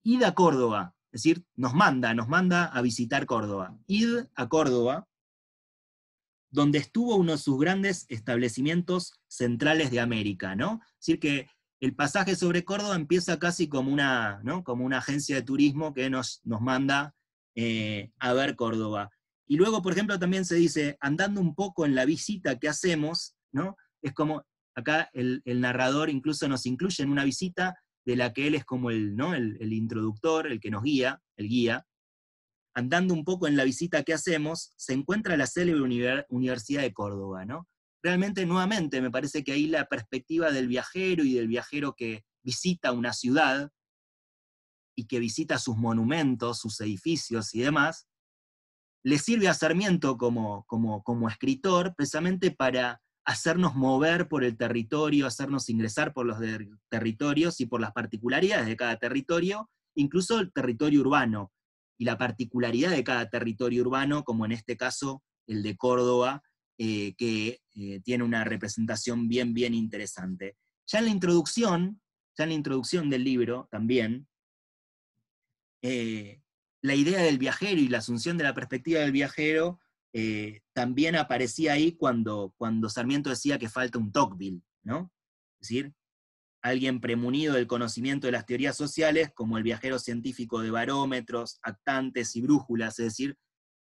id a Córdoba, es decir, nos manda, nos manda a visitar Córdoba. Id a Córdoba, donde estuvo uno de sus grandes establecimientos centrales de América, ¿no? Es decir, que el pasaje sobre Córdoba empieza casi como una, como una agencia de turismo que nos, nos manda eh, a ver Córdoba. Y luego, por ejemplo, también se dice, andando un poco en la visita que hacemos, ¿no? Es como Acá el, narrador incluso nos incluye en una visita de la que él es como el, ¿no? el, introductor, el que nos guía, el guía. Andando un poco en la visita que hacemos, se encuentra la célebre Universidad de Córdoba. ¿no? Realmente, nuevamente, me parece que ahí la perspectiva del viajero y del viajero que visita una ciudad y que visita sus monumentos, sus edificios y demás, le sirve a Sarmiento como, como, como escritor precisamente para hacernos mover por el territorio, hacernos ingresar por los territorios y por las particularidades de cada territorio, incluso el territorio urbano y la particularidad de cada territorio urbano, como en este caso el de Córdoba, eh, que eh, tiene una representación bien, bien interesante. Ya en la introducción, ya en la introducción del libro también, eh, la idea del viajero y la asunción de la perspectiva del viajero eh, también aparecía ahí cuando, cuando Sarmiento decía que falta un Tocqueville, ¿no? Es decir, alguien premunido del conocimiento de las teorías sociales, como el viajero científico de barómetros, actantes y brújulas, es decir,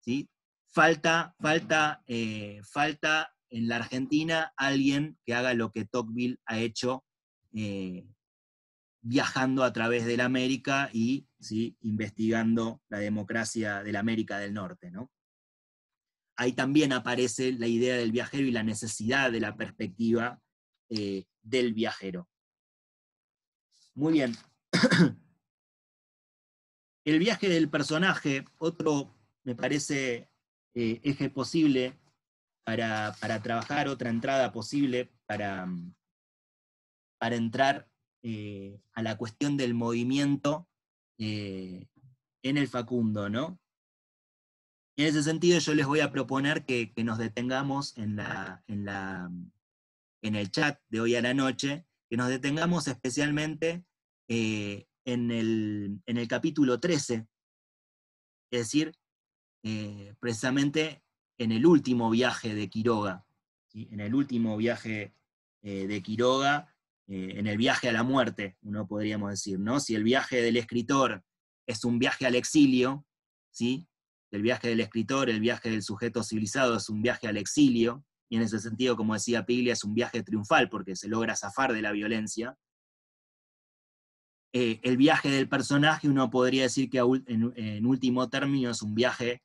¿sí? falta, falta, eh, falta en la Argentina alguien que haga lo que Tocqueville ha hecho eh, viajando a través de la América y ¿sí? investigando la democracia de la América del Norte. ¿no? ahí también aparece la idea del viajero y la necesidad de la perspectiva eh, del viajero. Muy bien. *coughs* El viaje del personaje, otro, me parece, eh, eje posible para, para, trabajar, otra entrada posible para, para entrar eh, a la cuestión del movimiento en el Facundo, ¿no? En ese sentido, yo les voy a proponer que, nos detengamos en, el chat de hoy a la noche, que nos detengamos especialmente eh, en, el, capítulo 13, es decir, eh, precisamente en el último viaje de Quiroga, en el último viaje eh, de Quiroga, en el viaje a la muerte, uno podríamos decir, ¿no? Si el viaje del escritor es un viaje al exilio, ¿sí? el viaje del escritor, el viaje del sujeto civilizado es un viaje al exilio, y en ese sentido, como decía Piglia, es un viaje triunfal porque se logra zafar de la violencia. Eh, el viaje del personaje, uno podría decir que en, último término es un viaje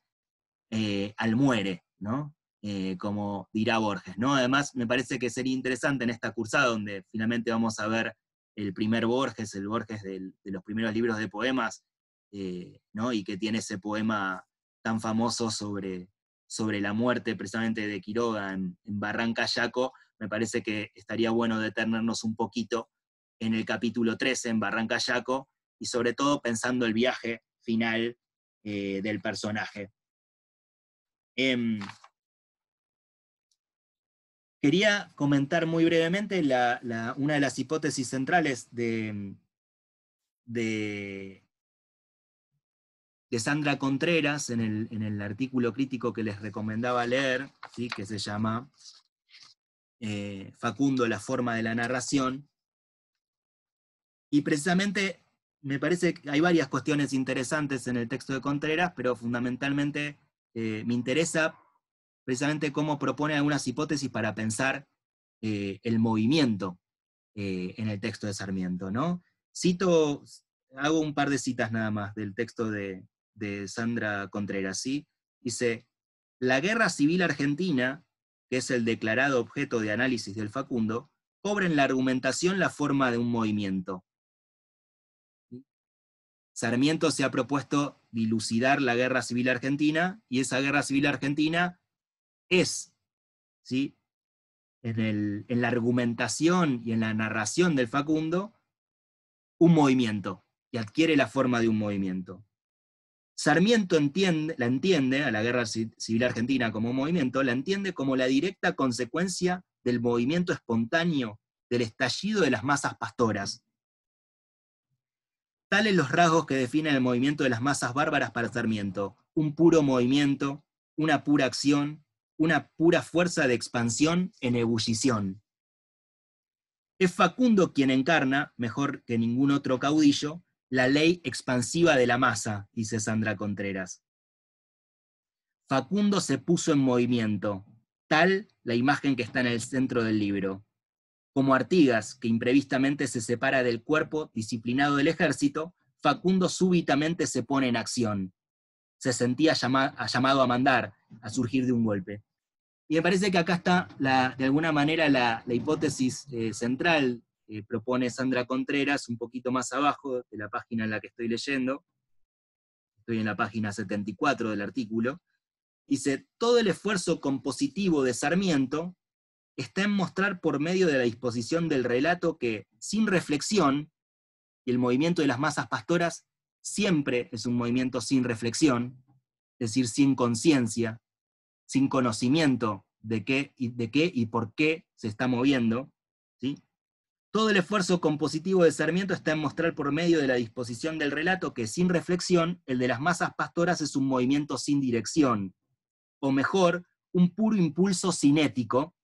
eh, al muere, ¿no? Eh, como dirá Borges. ¿no? Además, me parece que sería interesante en esta cursada, donde finalmente vamos a ver el primer Borges, el Borges de los primeros libros de poemas, ¿no? y que tiene ese poema tan famoso sobre, sobre la muerte precisamente de Quiroga en, Barranca Yaco, me parece que estaría bueno detenernos un poquito en el capítulo 13 en Barranca Yaco y sobre todo pensando el viaje final eh, del personaje. Em, quería comentar muy brevemente una de las hipótesis centrales de, de, de Sandra Contreras en el, artículo crítico que les recomendaba leer, ¿sí? que se llama eh, Facundo, la forma de la narración. Y precisamente me parece que hay varias cuestiones interesantes en el texto de Contreras, pero fundamentalmente eh, me interesa precisamente cómo propone algunas hipótesis para pensar eh, el movimiento en el texto de Sarmiento. ¿no? Cito, hago un par de citas nada más del texto de, de Sandra Contreras, dice, la guerra civil argentina, que es el declarado objeto de análisis del Facundo, cobra en la argumentación la forma de un movimiento. Sarmiento se ha propuesto dilucidar la guerra civil argentina y esa guerra civil argentina es, ¿sí? en, en la argumentación y en la narración del Facundo, un movimiento y adquiere la forma de un movimiento. Sarmiento la entiende, a la guerra civil argentina como movimiento, la entiende como la directa consecuencia del movimiento espontáneo, del estallido de las masas pastoras. Tales los rasgos que definen el movimiento de las masas bárbaras para Sarmiento, un puro movimiento, una pura acción, una pura fuerza de expansión en ebullición. Es Facundo quien encarna, mejor que ningún otro caudillo, la ley expansiva de la masa, dice Sandra Contreras. Facundo se puso en movimiento, tal la imagen que está en el centro del libro. Como Artigas, que imprevistamente se separa del cuerpo disciplinado del ejército, Facundo súbitamente se pone en acción. Se sentía llamado a mandar, a surgir de un golpe. Y me parece que acá está, de alguna manera, la, hipótesis eh, central eh, propone Sandra Contreras un poquito más abajo de la página en la que estoy leyendo, estoy en la página 74 del artículo, dice, todo el esfuerzo compositivo de Sarmiento está en mostrar por medio de la disposición del relato que, sin reflexión, y el movimiento de las masas pastoras siempre es un movimiento sin reflexión, es decir, sin conciencia, sin conocimiento de qué, y, de qué y por qué se está moviendo, todo el esfuerzo compositivo de Sarmiento está en mostrar por medio de la disposición del relato que sin reflexión, el de las masas pastoras es un movimiento sin dirección, o mejor, un puro impulso cinético,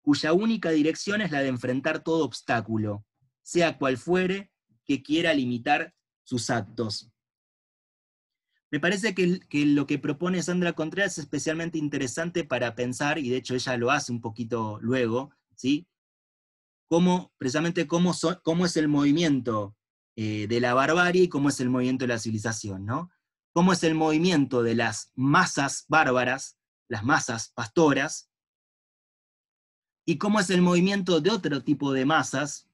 cuya única dirección es la de enfrentar todo obstáculo, sea cual fuere, que quiera limitar sus actos. Me parece que, lo que propone Sandra Contreras es especialmente interesante para pensar, y de hecho ella lo hace un poquito luego, ¿sí? precisamente cómo, es el movimiento eh, de la barbarie y cómo es el movimiento de la civilización, ¿no? Cómo es el movimiento de las masas bárbaras, las masas pastoras, y cómo es el movimiento de otro tipo de masas,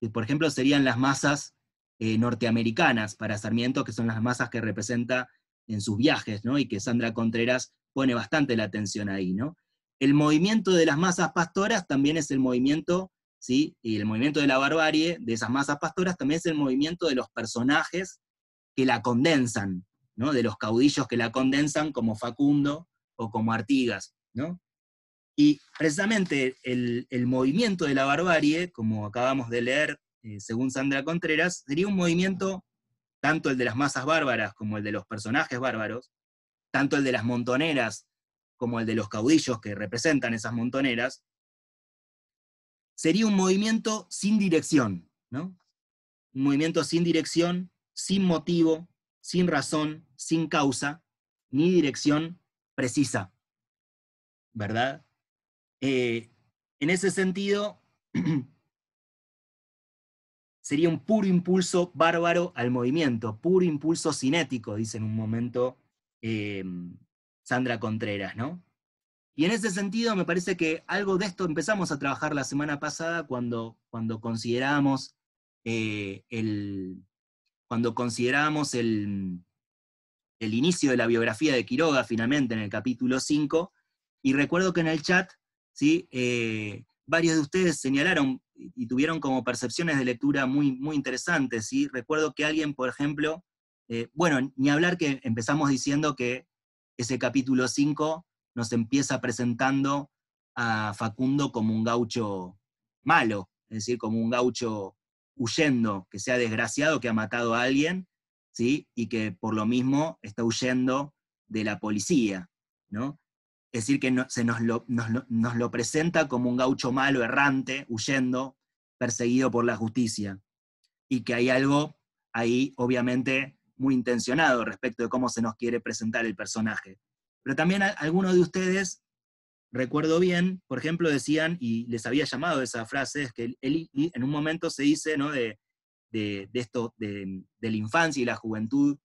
que por ejemplo serían las masas eh, norteamericanas para Sarmiento, que son las masas que representa en sus viajes, ¿no? Y que Sandra Contreras pone bastante la atención ahí, ¿no? El movimiento de las masas pastoras también es el movimiento ¿sí? Y el movimiento de la barbarie, de esas masas pastoras, también es el movimiento de los personajes que la condensan, ¿no? De los caudillos que la condensan como Facundo o como Artigas, ¿no? Y precisamente el, movimiento de la barbarie, como acabamos de leer eh, según Sandra Contreras, sería un movimiento, tanto el de las masas bárbaras como el de los personajes bárbaros, tanto el de las montoneras como el de los caudillos que representan esas montoneras, sería un movimiento sin dirección, ¿no? Un movimiento sin dirección, sin motivo, sin razón, sin causa, ni dirección precisa, ¿verdad? Eh, en ese sentido, *clears throat* sería un puro impulso bárbaro al movimiento, puro impulso cinético, dice en un momento eh, Sandra Contreras, ¿no? Y en ese sentido me parece que algo de esto empezamos a trabajar la semana pasada cuando, cuando consideramos eh, el cuando el, inicio de la biografía de Quiroga, finalmente, en el capítulo 5, y recuerdo que en el chat, ¿sí? Eh, varios de ustedes señalaron y tuvieron como percepciones de lectura muy, muy interesantes, ¿sí? Recuerdo que alguien, por ejemplo, eh, bueno, ni hablar que empezamos diciendo que ese capítulo 5 nos empieza presentando a Facundo como un gaucho malo, es decir, como un gaucho huyendo, que se ha desgraciado, que ha matado a alguien, ¿sí? y que por lo mismo está huyendo de la policía. ¿no? Es decir, que se nos nos lo presenta como un gaucho malo, errante, huyendo, perseguido por la justicia. Y que hay algo ahí, obviamente, muy intencionado respecto de cómo se nos quiere presentar el personaje. Pero también algunos de ustedes, recuerdo bien, por ejemplo, decían, y les había llamado esa frase, es que en un momento se dice ¿no? de, esto, de, la infancia y la juventud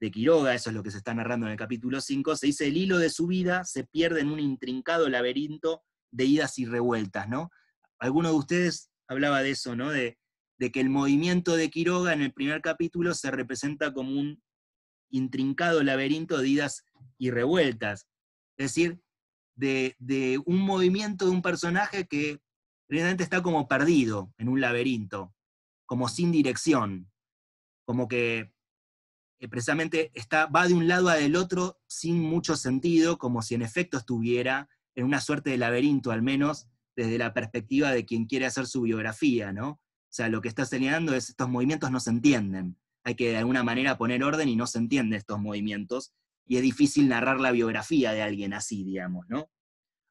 de Quiroga, eso es lo que se está narrando en el capítulo 5, se dice, el hilo de su vida se pierde en un intrincado laberinto de idas y revueltas, ¿no? Alguno de ustedes hablaba de eso, ¿no? de que el movimiento de Quiroga en el primer capítulo se representa como un intrincado laberinto de idas y revueltas. Es decir, de, un movimiento de un personaje que realmente está como perdido en un laberinto, como sin dirección, como que eh, precisamente está, va de un lado a del otro sin mucho sentido, como si en efecto estuviera en una suerte de laberinto, al menos desde la perspectiva de quien quiere hacer su biografía, ¿no? O sea, lo que está señalando es estos movimientos no se entienden hay que de alguna manera poner orden y no se entiende estos movimientos, y es difícil narrar la biografía de alguien así, digamos, ¿no?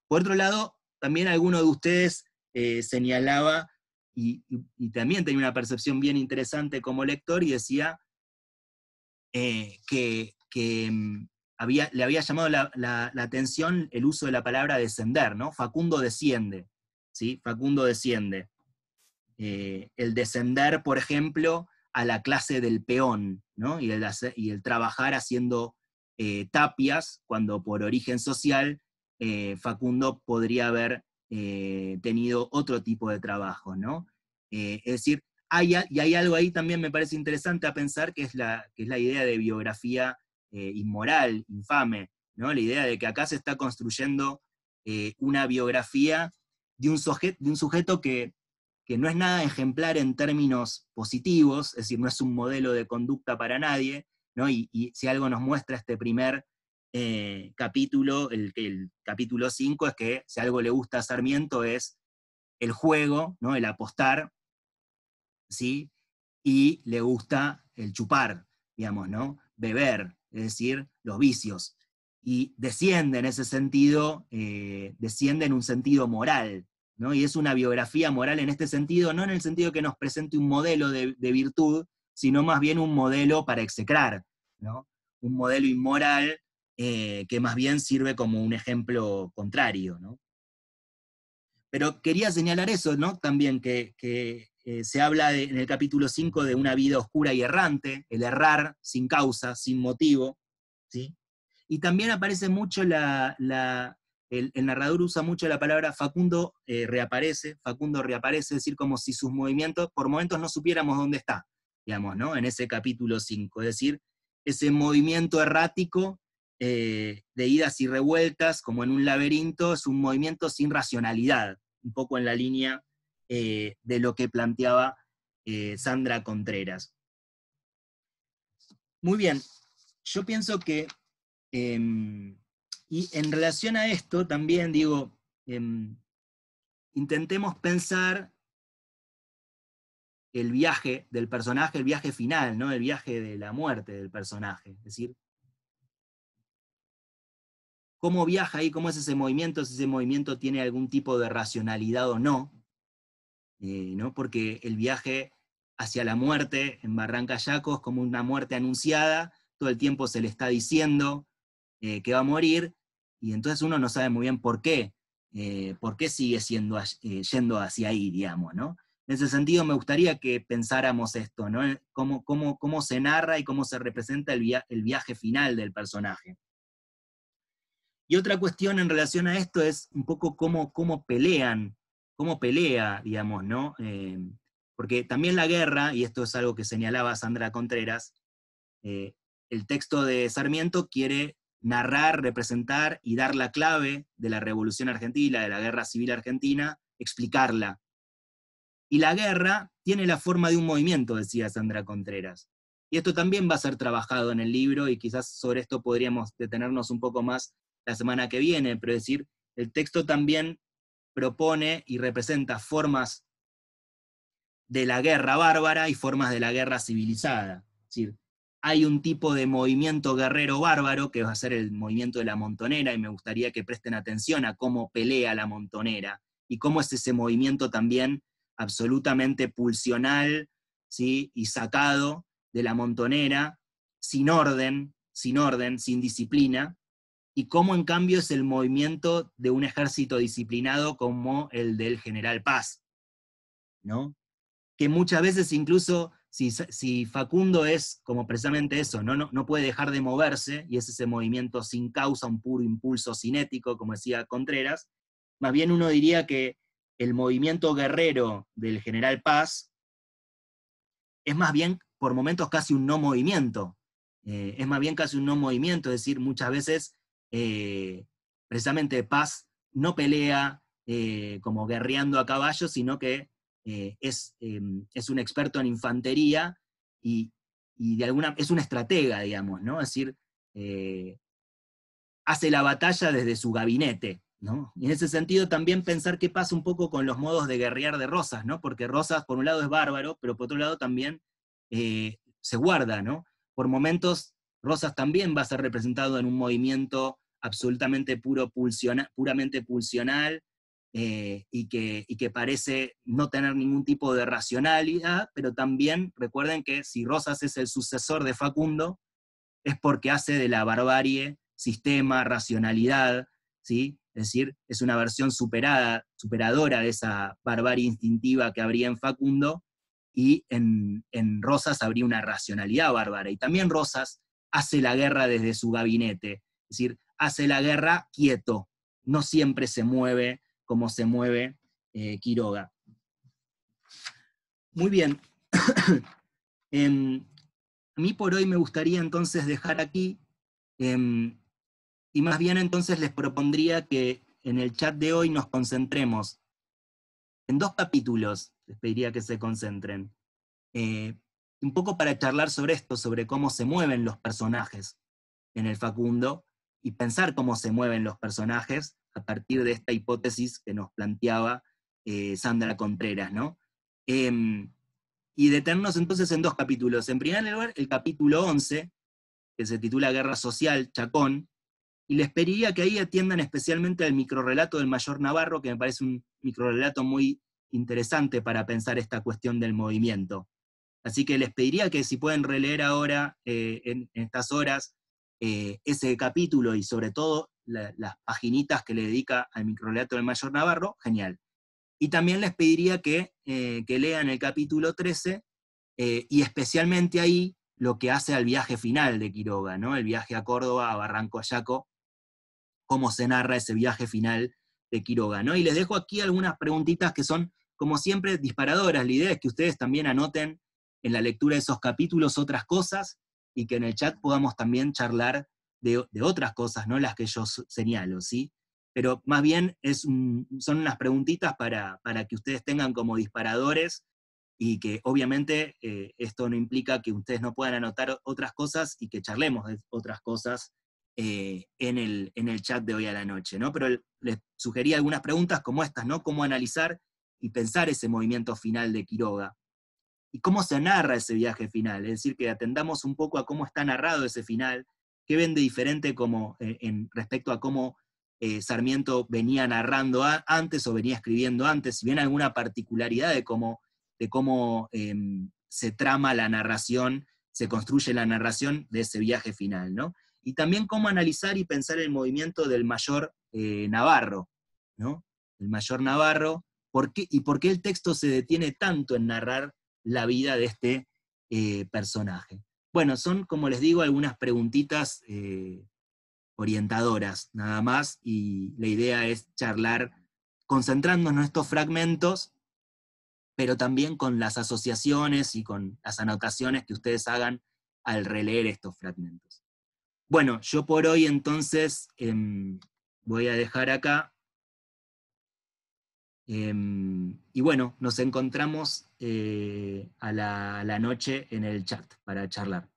Por otro lado, también alguno de ustedes eh, señalaba, y, también tenía una percepción bien interesante como lector, y decía eh, que, mm, le había llamado la, atención el uso de la palabra descender, ¿no? Facundo desciende, ¿sí? Facundo desciende. Eh, el descender, por ejemplo, a la clase del peón, y, el, trabajar haciendo eh, tapias, cuando por origen social eh, Facundo podría haber eh, tenido otro tipo de trabajo, ¿no? es decir, hay, y hay algo ahí también me parece interesante a pensar, que es la, que es la idea de biografía inmoral, infame, ¿no? La idea de que acá se está construyendo una biografía de un, de un sujeto que que no es nada ejemplar en términos positivos, es decir, no es un modelo de conducta para nadie, ¿no? y, si algo nos muestra este primer eh, capítulo, el, capítulo 5, es que si algo le gusta a Sarmiento es el juego, ¿no? el apostar, ¿sí? y le gusta el chupar, digamos, ¿no? beber, es decir, los vicios. Y desciende en ese sentido, eh, desciende en un sentido moral, y es una biografía moral en este sentido, no en el sentido que nos presente un modelo de, virtud, sino más bien un modelo para execrar, ¿no? Un modelo inmoral eh, que más bien sirve como un ejemplo contrario, ¿no? Pero quería señalar eso, ¿no? También que, que eh, se habla en el capítulo 5 de una vida oscura y errante, el errar sin causa, sin motivo, ¿sí? Y también aparece mucho la, la, el, narrador usa mucho la palabra Facundo eh, reaparece, Facundo reaparece, es decir, como si sus movimientos, por momentos no supiéramos dónde está, digamos, ¿no? En ese capítulo 5, es decir, ese movimiento errático eh, de idas y revueltas, como en un laberinto, es un movimiento sin racionalidad, un poco en la línea eh, de lo que planteaba Sandra Contreras. Muy bien, yo pienso que em, y en relación a esto, también digo, em, intentemos pensar el viaje del personaje, el viaje final, ¿no? el viaje de la muerte del personaje. Es decir, cómo viaja ahí, cómo es ese movimiento, si ese movimiento tiene algún tipo de racionalidad o no. Eh, ¿no? Porque el viaje hacia la muerte en Barranca es como una muerte anunciada, todo el tiempo se le está diciendo eh, que va a morir, y entonces uno no sabe muy bien por qué, eh, por qué sigue siendo, eh, yendo hacia ahí, digamos, En ese sentido me gustaría que pensáramos esto, ¿no? Eh, cómo, cómo, se narra y cómo se representa el, viaje final del personaje. Y otra cuestión en relación a esto es un poco cómo, cómo pelean, cómo pelea, digamos, ¿no? porque también la guerra, y esto es algo que señalaba Sandra Contreras, el texto de Sarmiento quiere narrar, representar y dar la clave de la Revolución Argentina, de la Guerra Civil Argentina, explicarla. Y la guerra tiene la forma de un movimiento, decía Sandra Contreras. Y esto también va a ser trabajado en el libro y quizás sobre esto podríamos detenernos un poco más la semana que viene, pero decir, el texto también propone y representa formas de la guerra bárbara y formas de la guerra civilizada. decir, hay un tipo de movimiento guerrero bárbaro, que va a ser el movimiento de la montonera, y me gustaría que presten atención a cómo pelea la montonera y cómo es ese movimiento también absolutamente pulsional ¿sí? y sacado de la montonera, sin orden, sin orden, sin disciplina, y cómo en cambio es el movimiento de un ejército disciplinado como el del general Paz, ¿no? que muchas veces incluso si, Facundo es como precisamente eso, ¿no? No, puede dejar de moverse, y es ese movimiento sin causa, un puro impulso cinético, como decía Contreras, más bien uno diría que el movimiento guerrero del general Paz es más bien por momentos casi un no movimiento, eh, es más bien casi un no movimiento, es decir, muchas veces eh, precisamente Paz no pelea eh, como guerreando a caballo, sino que eh, em, es, un experto en infantería y, de alguna, es una estratega, digamos, ¿no? Es decir, eh, hace la batalla desde su gabinete, ¿no? Y en ese sentido también pensar qué pasa un poco con los modos de guerrear de Rosas, ¿no? Porque Rosas, por un lado, es bárbaro, pero por otro lado también eh, se guarda, ¿no? Por momentos, Rosas también va a ser representado en un movimiento absolutamente puro, puramente pulsional, eh, y, que, parece no tener ningún tipo de racionalidad, pero también recuerden que si Rosas es el sucesor de Facundo, es porque hace de la barbarie sistema, racionalidad, ¿sí? Es decir, es una versión superada, superadora de esa barbarie instintiva que habría en Facundo, y en, en, Rosas habría una racionalidad bárbara. Y también Rosas hace la guerra desde su gabinete, es decir, hace la guerra quieto, no siempre se mueve, cómo se mueve eh, Quiroga. Muy bien. *coughs* Em, a mí por hoy me gustaría entonces dejar aquí em, y más bien entonces les propondría que en el chat de hoy nos concentremos en dos capítulos, les pediría que se concentren, eh, un poco para charlar sobre esto, sobre cómo se mueven los personajes en el Facundo y pensar cómo se mueven los personajes a partir de esta hipótesis que nos planteaba eh, Sandra Contreras, ¿no? Em, y detenernos entonces en dos capítulos. En primer lugar, el capítulo 11, que se titula Guerra Social, Chacón, y les pediría que ahí atiendan especialmente al microrelato del mayor Navarro, que me parece un microrelato muy interesante para pensar esta cuestión del movimiento. Así que les pediría que si pueden releer ahora, eh, en, estas horas, eh, ese capítulo y sobre todo las paginitas que le dedica al microleato del mayor Navarro, genial. Y también les pediría que, eh, lean el capítulo 13 eh, y especialmente ahí lo que hace al viaje final de Quiroga, ¿no? el viaje a Córdoba, a Barranco Ayaco, cómo se narra ese viaje final de Quiroga. ¿no? Y les dejo aquí algunas preguntitas que son, como siempre, disparadoras. La idea es que ustedes también anoten en la lectura de esos capítulos otras cosas y que en el chat podamos también charlar de, otras cosas, no las que yo señalo, ¿sí? Pero más bien es son unas preguntitas para, para, que ustedes tengan como disparadores y que obviamente eh, esto no implica que ustedes no puedan anotar otras cosas y que charlemos de otras cosas eh, en, el, en el chat de hoy a la noche, ¿no? Pero les sugería algunas preguntas como estas, ¿no? Cómo analizar y pensar ese movimiento final de Quiroga y cómo se narra ese viaje final, es decir, que atendamos un poco a cómo está narrado ese final, ¿Qué ven de diferente como, eh, en, respecto a cómo eh, Sarmiento venía narrando antes o venía escribiendo antes? Si bien alguna particularidad de cómo, em, se trama la narración, se construye la narración de ese viaje final, ¿no? Y también cómo analizar y pensar el movimiento del mayor eh, Navarro, ¿no? El mayor Navarro, y por qué el texto se detiene tanto en narrar la vida de este personaje. Bueno, son, como les digo, algunas preguntitas eh, orientadoras nada más y la idea es charlar concentrándonos en estos fragmentos, pero también con las asociaciones y con las anotaciones que ustedes hagan al releer estos fragmentos. Bueno, yo por hoy entonces em, voy a dejar acá Em, y bueno, nos encontramos eh, a, la, a, la, noche en el chat para charlar.